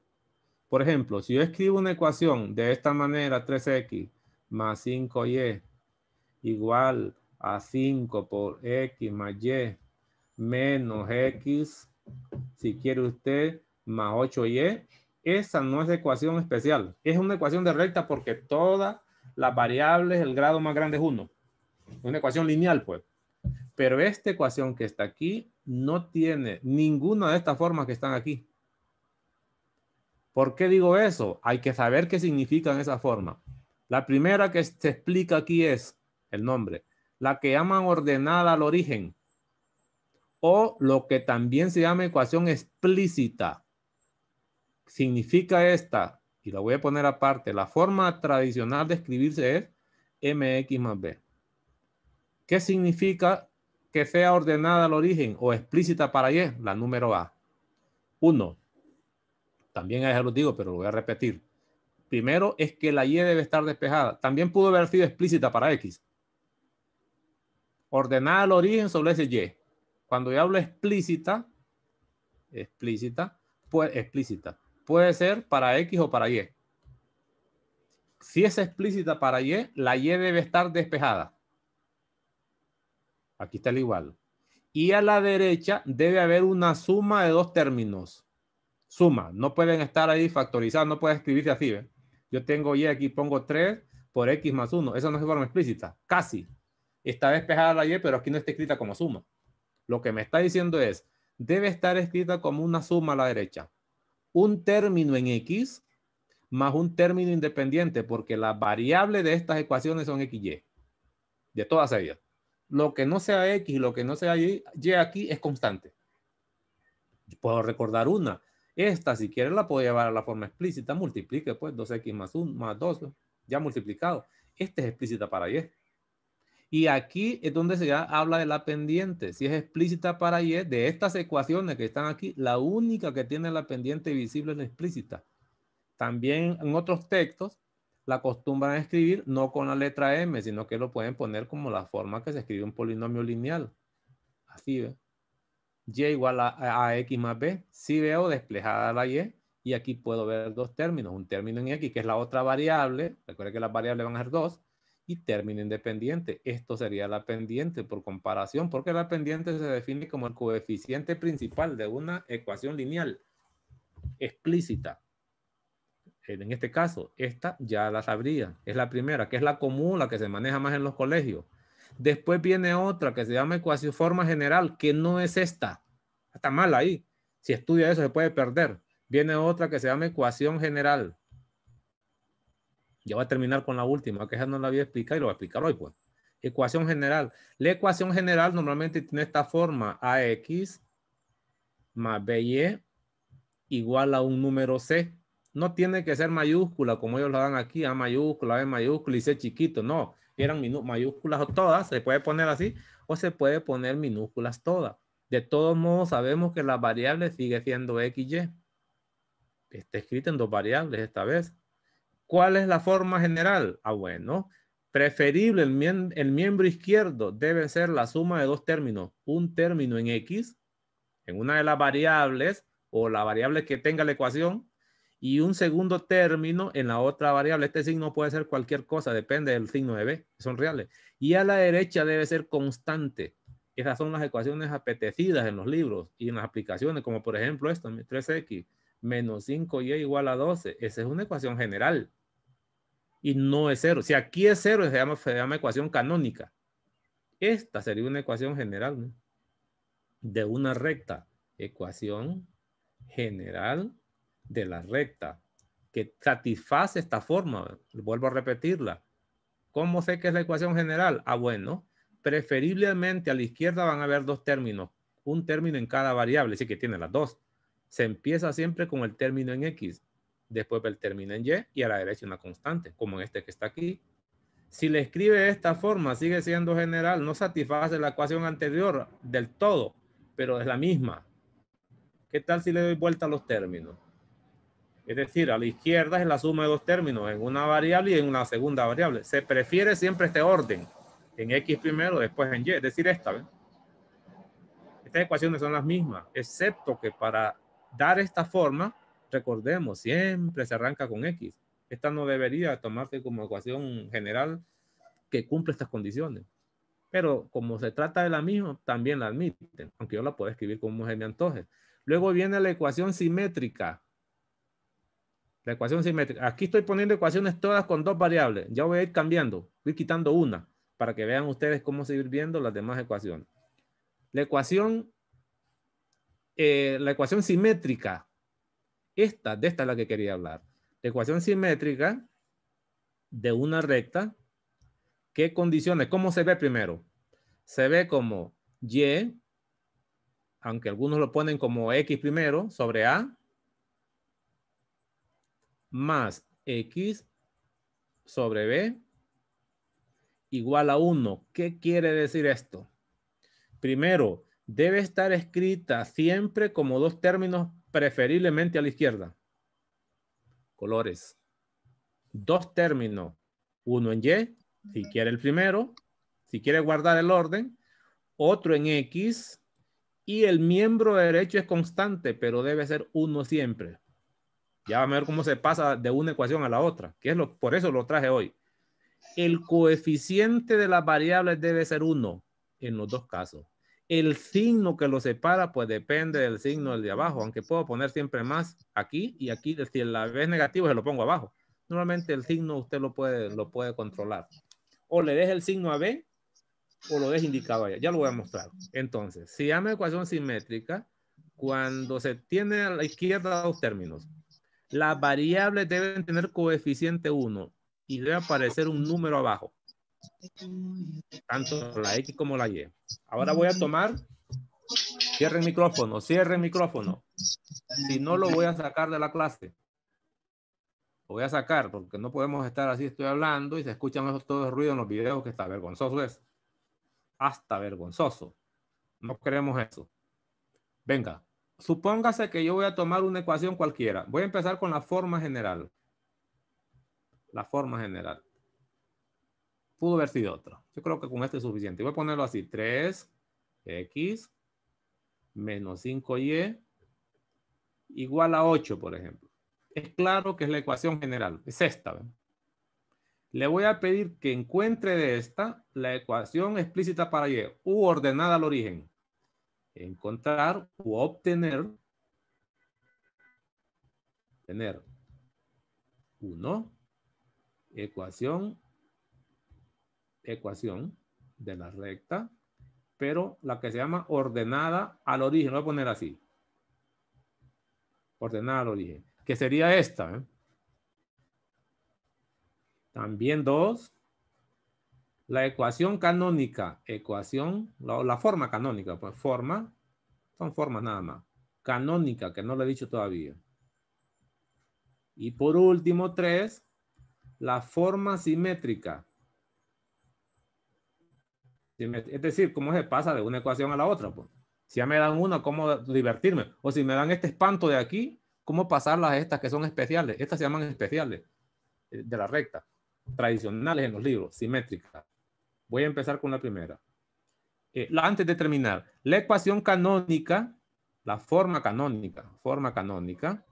Por ejemplo, si yo escribo una ecuación de esta manera, 3x más 5y igual a 5 por X más Y menos X, si quiere usted, más 8Y. E, esa no es ecuación especial. Es una ecuación de recta porque todas las variables, el grado más grande es 1. Una ecuación lineal, pues. Pero esta ecuación que está aquí no tiene ninguna de estas formas que están aquí. ¿Por qué digo eso? Hay que saber qué significan esas formas. La primera que se explica aquí es el nombre, la que llaman ordenada al origen, o lo que también se llama ecuación explícita. Significa esta, y la voy a poner aparte, la forma tradicional de escribirse es mx más b. ¿Qué significa que sea ordenada al origen o explícita para y? La número A. Uno, también ya lo digo, pero lo voy a repetir. Primero es que la y debe estar despejada. También pudo haber sido explícita para x, ordenada al origen sobre ese Y. Cuando yo hablo explícita, explícita, pues explícita, puede ser para X o para Y. Si es explícita para Y, la Y debe estar despejada. Aquí está el igual. Y a la derecha debe haber una suma de dos términos. Suma, no pueden estar ahí factorizados, no puede escribirse así. Yo tengo Y aquí, pongo 3 por X más 1. Eso no es forma explícita, casi está despejada la y, pero aquí no está escrita como suma. Lo que me está diciendo es, debe estar escrita como una suma a la derecha. Un término en x más un término independiente, porque la variable de estas ecuaciones son xy, de todas ellas. Lo que no sea x y lo que no sea y, aquí es constante. Puedo recordar una. Esta, si quieres, la puedo llevar a la forma explícita. Multiplique, pues, 2x más 1 más 2, ya multiplicado. Esta es explícita para y. Y aquí es donde se habla de la pendiente. Si es explícita para Y, de estas ecuaciones que están aquí, la única que tiene la pendiente visible es la explícita. También en otros textos la acostumbran a escribir no con la letra M, sino que lo pueden poner como la forma que se escribe un polinomio lineal. Así ve. Y igual a, X más B. Si veo desplejada la Y, y aquí puedo ver dos términos. Un término en X, que es la otra variable. Recuerden que las variables van a ser dos y término independiente. Esto sería la pendiente por comparación, porque la pendiente se define como el coeficiente principal de una ecuación lineal explícita. En este caso, esta ya la sabría. Es la primera, que es la común, la que se maneja más en los colegios. Después viene otra que se llama ecuación forma general, que no es esta. Está mal ahí. Si estudia eso se puede perder. Viene otra que se llama ecuación general. Ya voy a terminar con la última, que ya no la había explicado y lo voy a explicar hoy, pues. Ecuación general. La ecuación general normalmente tiene esta forma, AX más BY e igual a un número C. No tiene que ser mayúscula, como ellos lo dan aquí, A mayúscula, B mayúscula y C chiquito. No, eran mayúsculas todas, se puede poner así, o se puede poner minúsculas todas. De todos modos, sabemos que la variable sigue siendo XY. Está escrita en dos variables esta vez. ¿Cuál es la forma general? Ah, bueno, preferible el, miembro izquierdo debe ser la suma de dos términos, un término en X, en una de las variables o la variable que tenga la ecuación, y un segundo término en la otra variable. Este signo puede ser cualquier cosa, depende del signo de B, son reales. Y a la derecha debe ser constante. Esas son las ecuaciones apetecidas en los libros y en las aplicaciones, como por ejemplo esto 3x menos 5y e igual a 12. Esa es una ecuación general y no es cero. Si aquí es cero, se llama, se llama ecuación canónica. Esta sería una ecuación general de una recta. Ecuación general de la recta que satisface esta forma. Vuelvo a repetirla. ¿Cómo sé que es la ecuación general? Ah, bueno, preferiblemente a la izquierda van a haber dos términos, un término en cada variable, así que tiene las dos. Se empieza siempre con el término en X después el término en Y y a la derecha una constante, como en este que está aquí. Si le escribe de esta forma, sigue siendo general, no satisface la ecuación anterior del todo, pero es la misma. ¿Qué tal si le doy vuelta a los términos? Es decir, a la izquierda es la suma de dos términos, en una variable y en una segunda variable. Se prefiere siempre este orden, en X primero, después en Y, es decir, esta. ¿ven? Estas ecuaciones son las mismas, excepto que para dar esta forma, Recordemos, siempre se arranca con X. Esta no debería tomarse como ecuación general que cumple estas condiciones. Pero como se trata de la misma, también la admiten, aunque yo la puedo escribir como se me antoje. Luego viene la ecuación simétrica. La ecuación simétrica. Aquí estoy poniendo ecuaciones todas con dos variables. Ya voy a ir cambiando, voy quitando una para que vean ustedes cómo seguir viendo las demás ecuaciones. La ecuación, eh, la ecuación simétrica esta, de esta es la que quería hablar. La ecuación simétrica de una recta. ¿Qué condiciones? ¿Cómo se ve primero? Se ve como Y, aunque algunos lo ponen como X primero, sobre A, más X sobre B igual a 1. ¿Qué quiere decir esto? Primero, debe estar escrita siempre como dos términos preferiblemente a la izquierda. Colores. Dos términos, uno en Y, si quiere el primero, si quiere guardar el orden, otro en X y el miembro derecho es constante, pero debe ser uno siempre. Ya va a ver cómo se pasa de una ecuación a la otra, que es lo, por eso lo traje hoy. El coeficiente de las variables debe ser uno en los dos casos. El signo que lo separa, pues depende del signo del de abajo, aunque puedo poner siempre más aquí y aquí, si la vez negativo, se lo pongo abajo. Normalmente el signo usted lo puede, lo puede controlar. O le deja el signo a B o lo deja indicado allá. Ya lo voy a mostrar. Entonces, si llama ecuación simétrica, cuando se tiene a la izquierda dos términos, las variables deben tener coeficiente 1 y debe aparecer un número abajo. Tanto la X como la Y. Ahora voy a tomar. Cierre el micrófono, Cierre el micrófono. Si no, lo voy a sacar de la clase. Lo voy a sacar porque no podemos estar así. Estoy hablando y se escuchan esos, todos ruidos en los videos que está vergonzoso es. Hasta vergonzoso. No queremos eso. Venga, supóngase que yo voy a tomar una ecuación cualquiera. Voy a empezar con la forma general. La forma general pudo haber sido otra. Yo creo que con este es suficiente. Voy a ponerlo así. 3x menos 5y igual a 8, por ejemplo. Es claro que es la ecuación general. Es esta. Le voy a pedir que encuentre de esta la ecuación explícita para y u ordenada al origen. Encontrar u obtener. Tener 1. Ecuación ecuación de la recta, pero la que se llama ordenada al origen. Lo voy a poner así. Ordenada al origen. Que sería esta. ¿eh? También dos. La ecuación canónica, ecuación, la, forma canónica, pues forma, son formas nada más. Canónica, que no lo he dicho todavía. Y por último, tres, la forma simétrica. Es decir, cómo se pasa de una ecuación a la otra. Pues? Si ya me dan una, ¿cómo divertirme? O si me dan este espanto de aquí, ¿cómo pasarlas a estas que son especiales? Estas se llaman especiales eh, de la recta, tradicionales en los libros, simétricas. Voy a empezar con la primera. Eh, la, antes de terminar, la ecuación canónica, la forma canónica, forma canónica,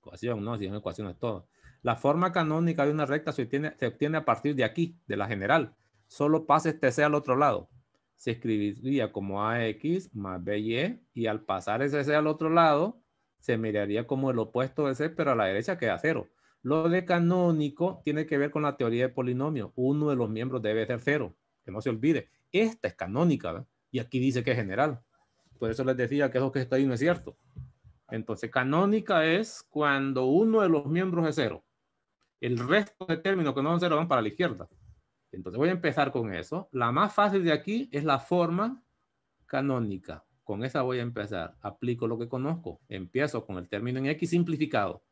ecuación, no, si ecuaciones todo. La forma canónica de una recta se obtiene, se obtiene a partir de aquí, de la general, solo pasa este C al otro lado. Se escribiría como AX más BY y al pasar ese C al otro lado, se miraría como el opuesto de C, pero a la derecha queda cero. Lo de canónico tiene que ver con la teoría de polinomio. Uno de los miembros debe ser cero, que no se olvide. Esta es canónica, ¿verdad? y aquí dice que es general. Por eso les decía que eso que está ahí no es cierto. Entonces, canónica es cuando uno de los miembros es cero. El resto de términos que no son cero van para la izquierda. Entonces voy a empezar con eso. La más fácil de aquí es la forma canónica. Con esa voy a empezar. Aplico lo que conozco. Empiezo con el término en X simplificado.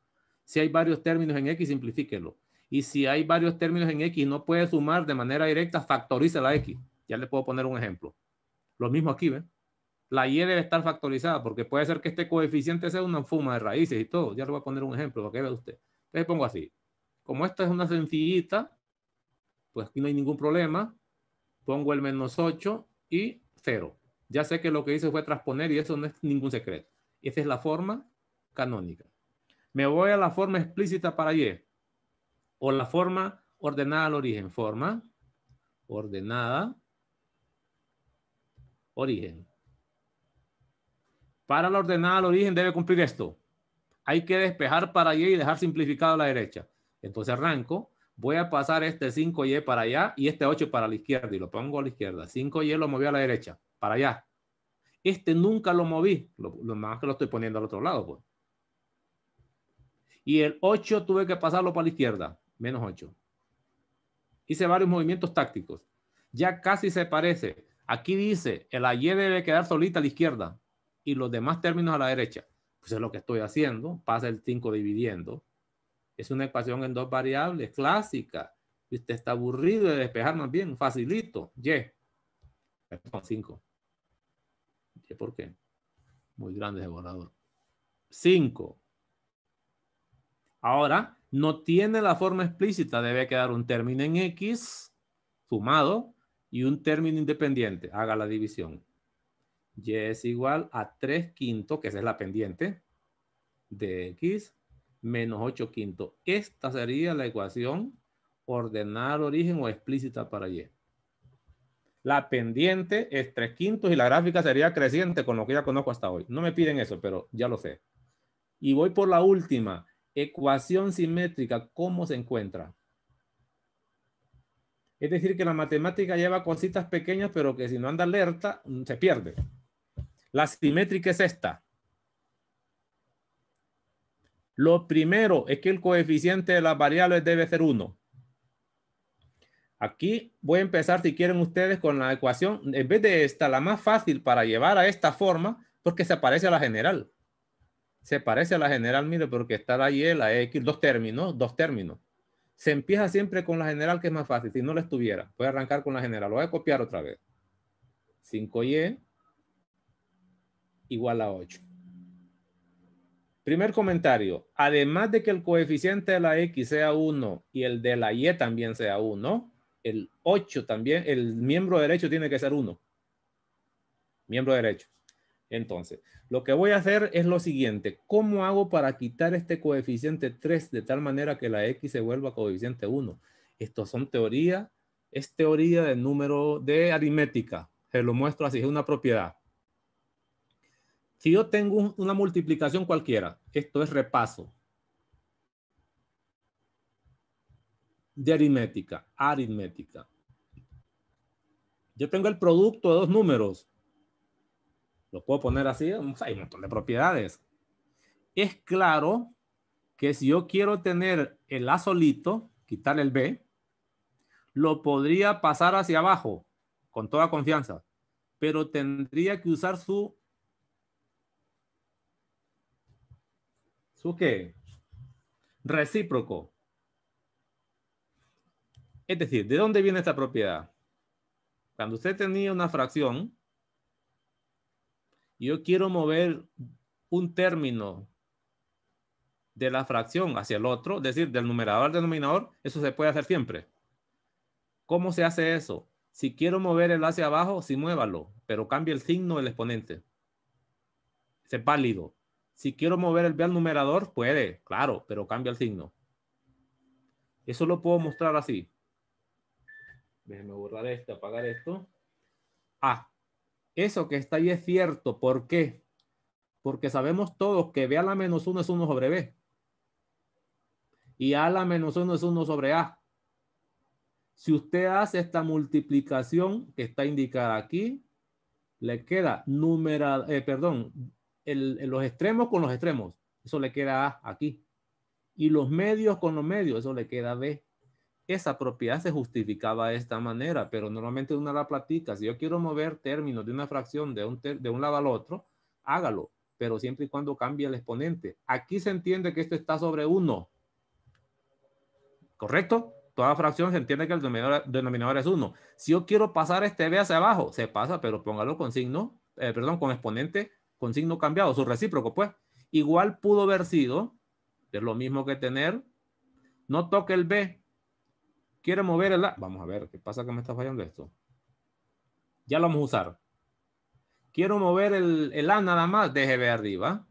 Si hay varios términos en X, simplifíquelo. Y si hay varios términos en X no puede sumar de manera directa, factoriza la X. Ya le puedo poner un ejemplo. Lo mismo aquí, ¿ven? La Y debe estar factorizada porque puede ser que este coeficiente sea una fuma de raíces y todo. Ya le voy a poner un ejemplo para que vea usted. Entonces pongo así. Como esta es una sencillita, pues aquí no hay ningún problema, pongo el menos 8 y 0. Ya sé que lo que hice fue transponer y eso no es ningún secreto. Esa es la forma canónica. Me voy a la forma explícita para Y o la forma ordenada al origen. Forma ordenada origen. Para la ordenada al origen debe cumplir esto. Hay que despejar para Y y dejar simplificado a la derecha. Entonces arranco voy a pasar este 5Y e para allá y este 8 para la izquierda y lo pongo a la izquierda. 5Y e lo moví a la derecha, para allá. Este nunca lo moví, lo, más que lo estoy poniendo al otro lado. Pues. Y el 8 tuve que pasarlo para la izquierda, menos 8. Hice varios movimientos tácticos. Ya casi se parece. Aquí dice, el ayer debe quedar solita a la izquierda y los demás términos a la derecha. Pues es lo que estoy haciendo. Pasa el 5 dividiendo es una ecuación en dos variables, clásica. Y usted está aburrido de despejar más bien, facilito. Y. con 5. ¿Y por qué? Muy grande ese borrador. 5. Ahora, no tiene la forma explícita. Debe quedar un término en X sumado y un término independiente. Haga la división. Y es igual a 3 quintos, que esa es la pendiente, de X menos 8 quintos. Esta sería la ecuación ordenar origen o explícita para Y. La pendiente es 3 quintos y la gráfica sería creciente con lo que ya conozco hasta hoy. No me piden eso, pero ya lo sé. Y voy por la última. Ecuación simétrica, ¿cómo se encuentra? Es decir, que la matemática lleva cositas pequeñas, pero que si no anda alerta, se pierde. La simétrica es esta. Lo primero es que el coeficiente de las variables debe ser 1. Aquí voy a empezar, si quieren ustedes, con la ecuación. En vez de esta, la más fácil para llevar a esta forma, porque se parece a la general. Se parece a la general, mire, porque está la Y, la X, dos términos, dos términos. Se empieza siempre con la general, que es más fácil. Si no la estuviera, voy a arrancar con la general. Lo voy a copiar otra vez. 5Y e, igual a 8. Primer comentario, además de que el coeficiente de la X sea 1 y el de la Y también sea 1, el 8 también, el miembro derecho tiene que ser 1. Miembro derecho. Entonces, lo que voy a hacer es lo siguiente. ¿Cómo hago para quitar este coeficiente 3 de tal manera que la X se vuelva coeficiente 1? Estos son teoría, es teoría de número de aritmética. Se lo muestro así, es una propiedad. Si yo tengo una multiplicación cualquiera, esto es repaso. De aritmética, aritmética. Yo tengo el producto de dos números. Lo puedo poner así, hay un montón de propiedades. Es claro que si yo quiero tener el A solito, quitar el B, lo podría pasar hacia abajo con toda confianza, pero tendría que usar su ¿Su qué? recíproco. Es decir, ¿de dónde viene esta propiedad? Cuando usted tenía una fracción, yo quiero mover un término de la fracción hacia el otro, es decir, del numerador al denominador, eso se puede hacer siempre. ¿Cómo se hace eso? Si quiero mover el hacia abajo, sí muévalo, pero cambia el signo del exponente. Es pálido. Si quiero mover el B al numerador, puede, claro, pero cambia el signo. Eso lo puedo mostrar así. Déjeme borrar esto, apagar esto. Ah, eso que está ahí es cierto. ¿Por qué? Porque sabemos todos que B a la menos 1 es 1 sobre B. Y A a la menos 1 es 1 sobre A. Si usted hace esta multiplicación que está indicada aquí, le queda numerador, eh, perdón, el, los extremos con los extremos, eso le queda A aquí. Y los medios con los medios, eso le queda B. Esa propiedad se justificaba de esta manera, pero normalmente una la platica. Si yo quiero mover términos de una fracción de un, de un lado al otro, hágalo, pero siempre y cuando cambie el exponente. Aquí se entiende que esto está sobre 1. ¿Correcto? Toda fracción se entiende que el denominador, es 1. Si yo quiero pasar este B hacia abajo, se pasa, pero póngalo con signo, eh, perdón, con exponente con signo cambiado, su recíproco, pues. Igual pudo haber sido, es lo mismo que tener, no toque el B, quiere mover el A. Vamos a ver, ¿qué pasa que me está fallando esto? Ya lo vamos a usar. Quiero mover el, el A nada más, deje B arriba.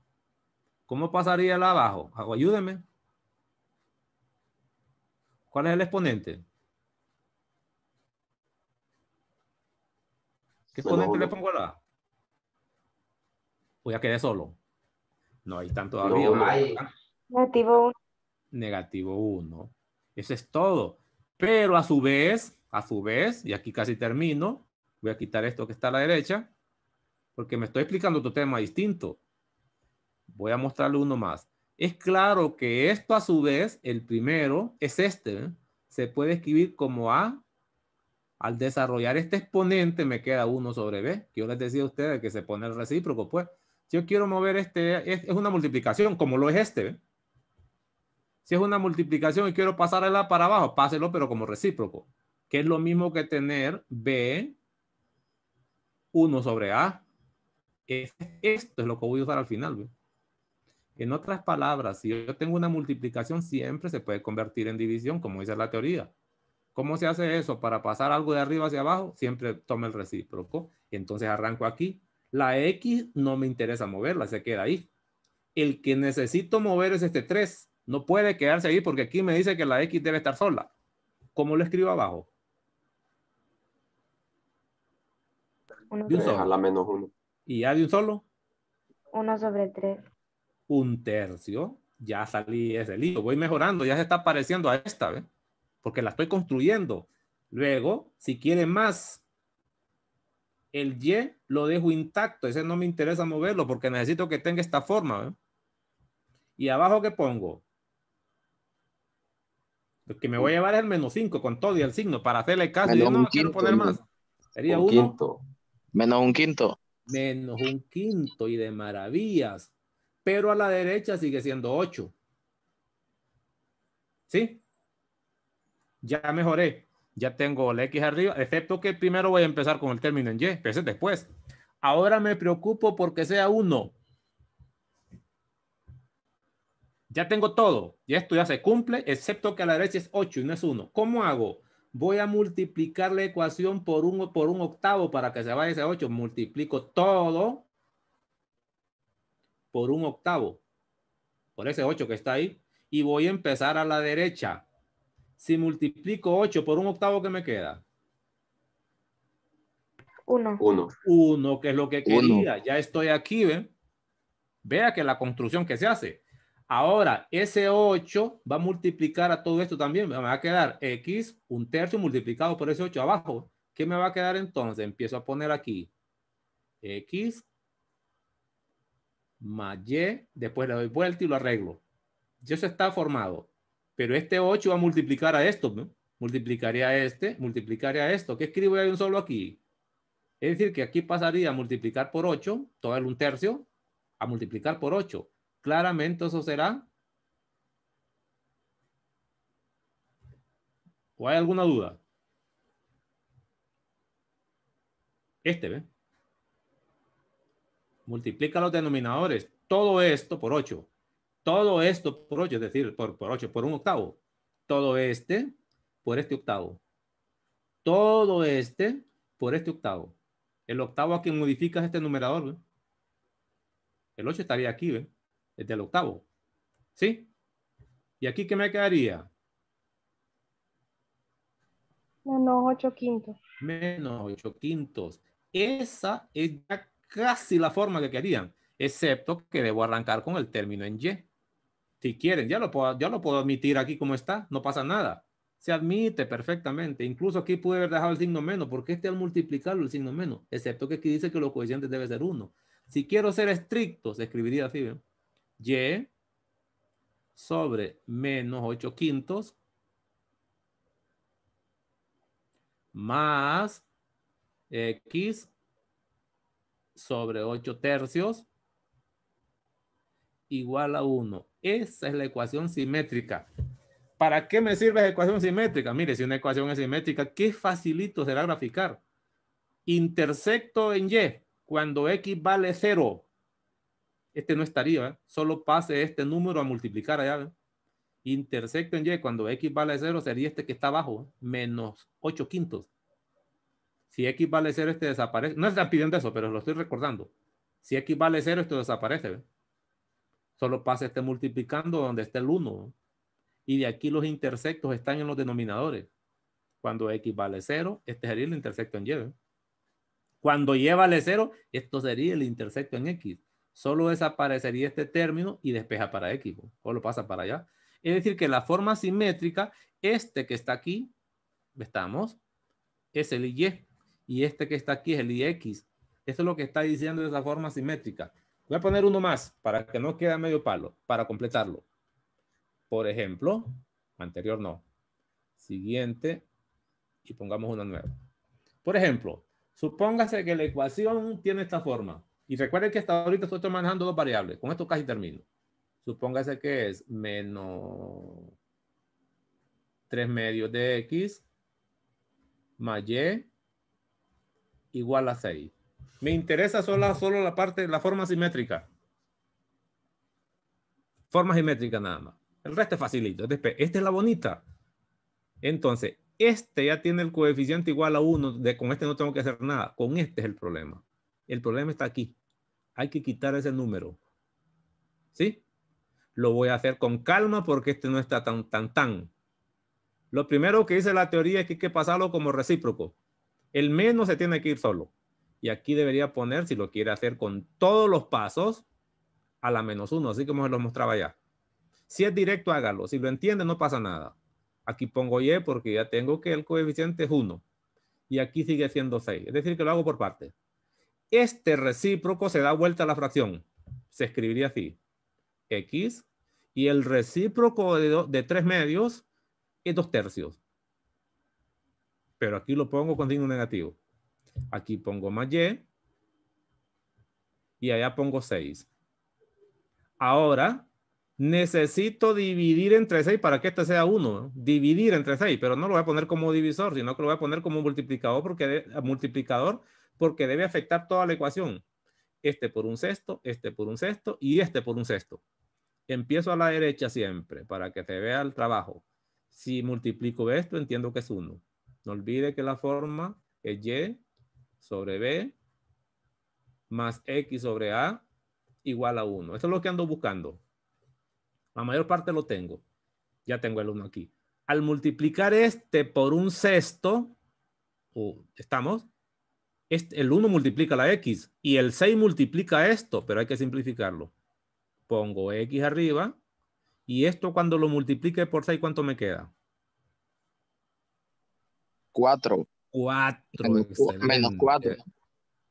¿Cómo pasaría el A abajo? Ayúdeme. ¿Cuál es el exponente? ¿Qué exponente le pongo al A? voy pues a quedar solo. No hay tanto todavía. Negativo 1. Negativo 1. Eso es todo. Pero a su vez, a su vez, y aquí casi termino, voy a quitar esto que está a la derecha, porque me estoy explicando otro tema distinto. Voy a mostrarle uno más. Es claro que esto a su vez, el primero, es este. ¿eh? Se puede escribir como A. Al desarrollar este exponente me queda 1 sobre B. yo les decía a ustedes que se pone el recíproco, pues. Si yo quiero mover este, es, una multiplicación, como lo es este. Si es una multiplicación y quiero pasar el A para abajo, páselo, pero como recíproco, que es lo mismo que tener B 1 sobre A. esto es lo que voy a usar al final. En otras palabras, si yo tengo una multiplicación, siempre se puede convertir en división, como dice la teoría. ¿Cómo se hace eso? Para pasar algo de arriba hacia abajo, siempre toma el recíproco. Entonces arranco aquí, la X no me interesa moverla, se queda ahí. El que necesito mover es este 3. No puede quedarse ahí porque aquí me dice que la X debe estar sola. ¿Cómo lo escribo abajo? Uno de un solo. La menos uno. ¿Y ya de un solo? 1 sobre 3. Un tercio. Ya salí ese lío. Voy mejorando. Ya se está pareciendo a esta, ¿ves? Porque la estoy construyendo. Luego, si quiere más, el Y lo dejo intacto, ese no me interesa moverlo porque necesito que tenga esta forma. Y abajo qué pongo, lo que me voy a llevar es el menos 5 con todo y el signo para hacerle caso. Yo no quiero poner más. Sería un Menos un quinto. Menos un quinto y de maravillas. Pero a la derecha sigue siendo 8. ¿Sí? Ya mejoré ya tengo la X arriba, excepto que primero voy a empezar con el término en Y, pero es después. Ahora me preocupo porque sea 1. Ya tengo todo, y esto ya se cumple, excepto que a la derecha es 8 y no es 1. ¿Cómo hago? Voy a multiplicar la ecuación por un, por un octavo para que se vaya ese 8. Multiplico todo por un octavo, por ese 8 que está ahí, y voy a empezar a la derecha si multiplico 8 por un octavo, ¿qué me queda? 1. 1. 1, que es lo que quería. Ya estoy aquí, ¿ven? Vea que la construcción que se hace. Ahora, ese 8 va a multiplicar a todo esto también. Me va a quedar x, un tercio multiplicado por ese 8 abajo. ¿Qué me va a quedar entonces? Empiezo a poner aquí x más y. Después le doy vuelta y lo arreglo. ya se está formado. Pero este 8 va a multiplicar a esto, Multiplicaría a este, multiplicaría a esto. ¿Qué escribo hay un solo aquí? Es decir, que aquí pasaría a multiplicar por 8, todo el un tercio, a multiplicar por 8. Claramente eso será. ¿O hay alguna duda? Este, ¿ve? Multiplica los denominadores. Todo esto por 8 todo esto por 8, es decir, por, por 8, por un octavo. Todo este por este octavo. Todo este por este octavo. El octavo a quien modificas este numerador. El 8 estaría aquí, desde el del octavo. ¿Sí? ¿Y aquí qué me quedaría? Menos 8 quintos. Menos 8 quintos. Esa es ya casi la forma que querían, excepto que debo arrancar con el término en Y. Si quieren, ya lo puedo, ya lo puedo admitir aquí como está, no pasa nada. Se admite perfectamente. Incluso aquí pude haber dejado el signo menos, porque este al multiplicarlo el signo menos, excepto que aquí dice que los coeficientes deben ser uno. Si quiero ser estricto, se escribiría así, Y sobre menos 8 quintos más X sobre 8 tercios igual a 1. Esa es la ecuación simétrica. ¿Para qué me sirve la ecuación simétrica? Mire, si una ecuación es simétrica, qué facilito será graficar. Intersecto en Y, cuando X vale 0. Este no estaría, ¿eh? solo pase este número a multiplicar allá. ¿eh? Intersecto en Y, cuando X vale 0, sería este que está abajo, ¿eh? menos 8 quintos. Si X vale 0, este desaparece. No están pidiendo eso, pero lo estoy recordando. Si X vale 0, esto desaparece. Solo pasa este multiplicando donde está el 1. Y de aquí los intersectos están en los denominadores. Cuando x vale 0, este sería el intersecto en y. ¿eh? Cuando y vale 0, esto sería el intersecto en x. Solo desaparecería este término y despeja para x. lo pasa para allá. Es decir, que la forma simétrica, este que está aquí, estamos, es el y. Y este que está aquí es el x. Esto es lo que está diciendo de esa forma simétrica. Voy a poner uno más para que no quede medio palo, para completarlo. Por ejemplo, anterior no. Siguiente y pongamos una nueva. Por ejemplo, supóngase que la ecuación tiene esta forma. Y recuerden que hasta ahorita estoy manejando dos variables. Con esto casi termino. Supóngase que es menos tres medios de x más y igual a 6. Me interesa solo, solo la parte, la forma simétrica. Forma simétrica nada más. El resto es facilito. Esta es la bonita. Entonces, este ya tiene el coeficiente igual a 1, de, con este no tengo que hacer nada, con este es el problema. El problema está aquí. Hay que quitar ese número. ¿Sí? Lo voy a hacer con calma porque este no está tan, tan, tan. Lo primero que dice la teoría es que hay que pasarlo como recíproco. El menos se tiene que ir solo. Y aquí debería poner, si lo quiere hacer con todos los pasos, a la menos uno, así como se los mostraba ya. Si es directo, hágalo. Si lo entiende, no pasa nada. Aquí pongo Y porque ya tengo que el coeficiente es 1. Y aquí sigue siendo 6. Es decir, que lo hago por parte. Este recíproco se da vuelta a la fracción. Se escribiría así. X. Y el recíproco de, de 3 medios es 2 tercios. Pero aquí lo pongo con signo negativo. Aquí pongo más Y y allá pongo 6. Ahora, necesito dividir entre 6 para que este sea 1. Dividir entre 6, pero no lo voy a poner como divisor, sino que lo voy a poner como multiplicador porque, eh, multiplicador porque debe afectar toda la ecuación. Este por un sexto, este por un sexto y este por un sexto. Empiezo a la derecha siempre para que te vea el trabajo. Si multiplico esto, entiendo que es 1. No olvide que la forma es Y sobre B más X sobre A igual a 1. Esto es lo que ando buscando. La mayor parte lo tengo. Ya tengo el 1 aquí. Al multiplicar este por un sexto, ¿estamos? Este, el 1 multiplica la X y el 6 multiplica esto, pero hay que simplificarlo. Pongo X arriba y esto cuando lo multiplique por 6, ¿cuánto me queda? 4. 4. Menos, 4. Eh,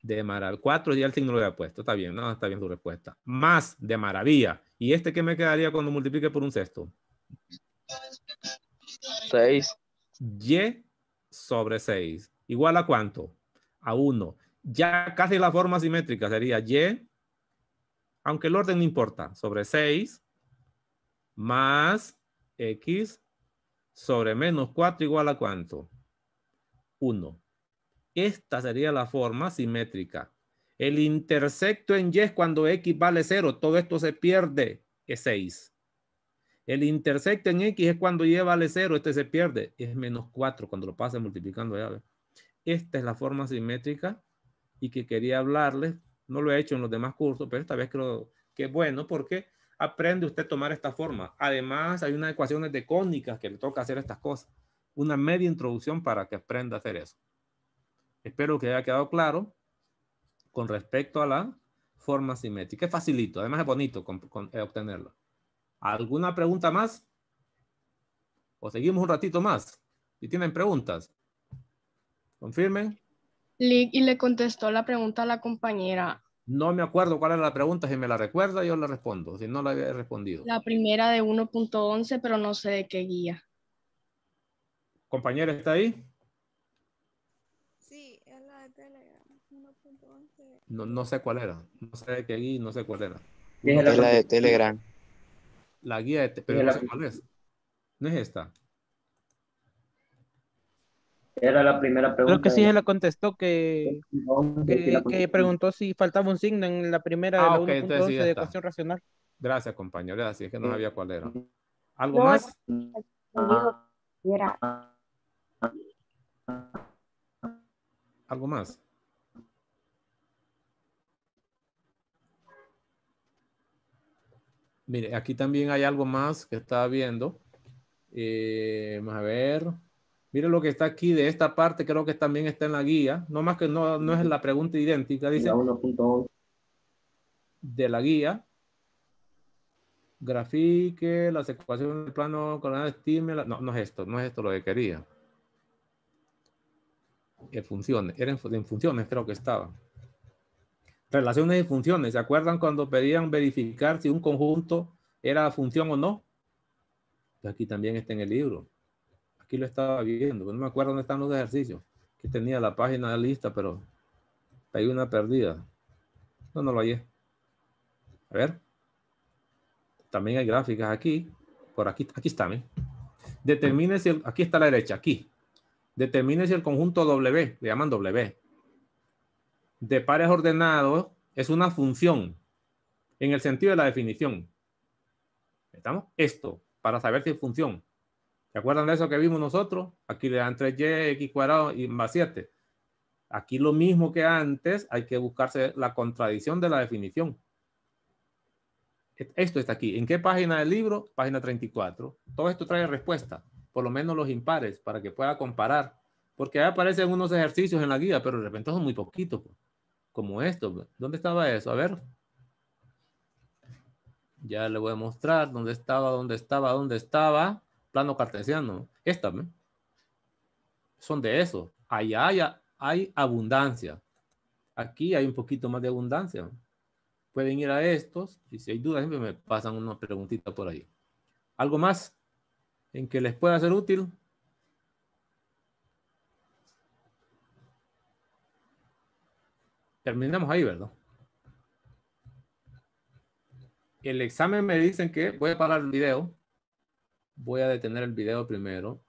de Maral. 4 ya el signo lo había puesto. Está bien, no, está bien tu respuesta. Más de maravilla. ¿Y este qué me quedaría cuando multiplique por un sexto? 6. Y sobre 6. ¿Igual a cuánto? A 1. Ya casi la forma simétrica sería Y, aunque el orden no importa, sobre 6 más X sobre menos 4 igual a cuánto? 1. Esta sería la forma simétrica. El intersecto en Y es cuando X vale 0. Todo esto se pierde. Es 6. El intersecto en X es cuando Y vale 0. Este se pierde. Es menos 4 cuando lo pase multiplicando. Ya Esta es la forma simétrica y que quería hablarles. No lo he hecho en los demás cursos, pero esta vez creo que es bueno porque aprende usted a tomar esta forma. Además, hay unas ecuaciones de cónicas que le toca hacer estas cosas una media introducción para que aprenda a hacer eso. Espero que haya quedado claro con respecto a la forma simétrica. Es facilito, además es bonito eh, obtenerlo. ¿Alguna pregunta más? ¿O seguimos un ratito más? Si tienen preguntas, confirmen. Y le contestó la pregunta a la compañera. No me acuerdo cuál era la pregunta, si me la recuerda yo la respondo, si no la había respondido. La primera de 1.11, pero no sé de qué guía. Compañera, ¿está ahí? Sí, es la de Telegram. 1.11. No, no sé cuál era. No sé de qué guía, no sé cuál era. Es la, de Telegram. La guía de Telegram. Pero no sé cuál es. No es esta. Era la primera pregunta. Creo que sí él la contestó que, que, preguntó si faltaba un signo en la primera ah, de, la de ecuación racional. Gracias, compañera. Así es que no sabía cuál era. ¿Algo más? ¿Algo más? Mire, aquí también hay algo más que estaba viendo. Eh, vamos a ver. Mire lo que está aquí de esta parte, creo que también está en la guía. No más que no, no es la pregunta idéntica, dice. De la guía. Grafique las ecuaciones del plano la No, no es esto, no es esto lo que quería en funciones, era en, funciones creo que estaba. Relaciones y funciones, ¿se acuerdan cuando pedían verificar si un conjunto era función o no? Aquí también está en el libro. Aquí lo estaba viendo, no me acuerdo dónde están los ejercicios. Que tenía la página lista, pero hay una perdida. No, no lo hallé. A ver. También hay gráficas aquí. Por aquí, aquí está. ¿eh? Determine si, aquí está la derecha, aquí. Determine si el conjunto W, le llaman W, de pares ordenados es una función en el sentido de la definición. ¿Estamos? Esto, para saber si es función. ¿Se acuerdan de eso que vimos nosotros? Aquí le dan 3y, x cuadrado y más 7. Aquí lo mismo que antes, hay que buscarse la contradicción de la definición. Esto está aquí. ¿En qué página del libro? Página 34. Todo esto trae respuesta por lo menos los impares, para que pueda comparar. Porque ahí aparecen unos ejercicios en la guía, pero de repente son muy poquitos, pues, como esto. Pues. ¿Dónde estaba eso? A ver. Ya le voy a mostrar dónde estaba, dónde estaba, dónde estaba. Plano cartesiano. Esta, pues. Son de eso. Allá hay, hay abundancia. Aquí hay un poquito más de abundancia. Pueden ir a estos y si hay dudas, me pasan una preguntita por ahí. ¿Algo más? en que les pueda ser útil. Terminamos ahí, ¿verdad? El examen me dicen que voy a parar el video. Voy a detener el video primero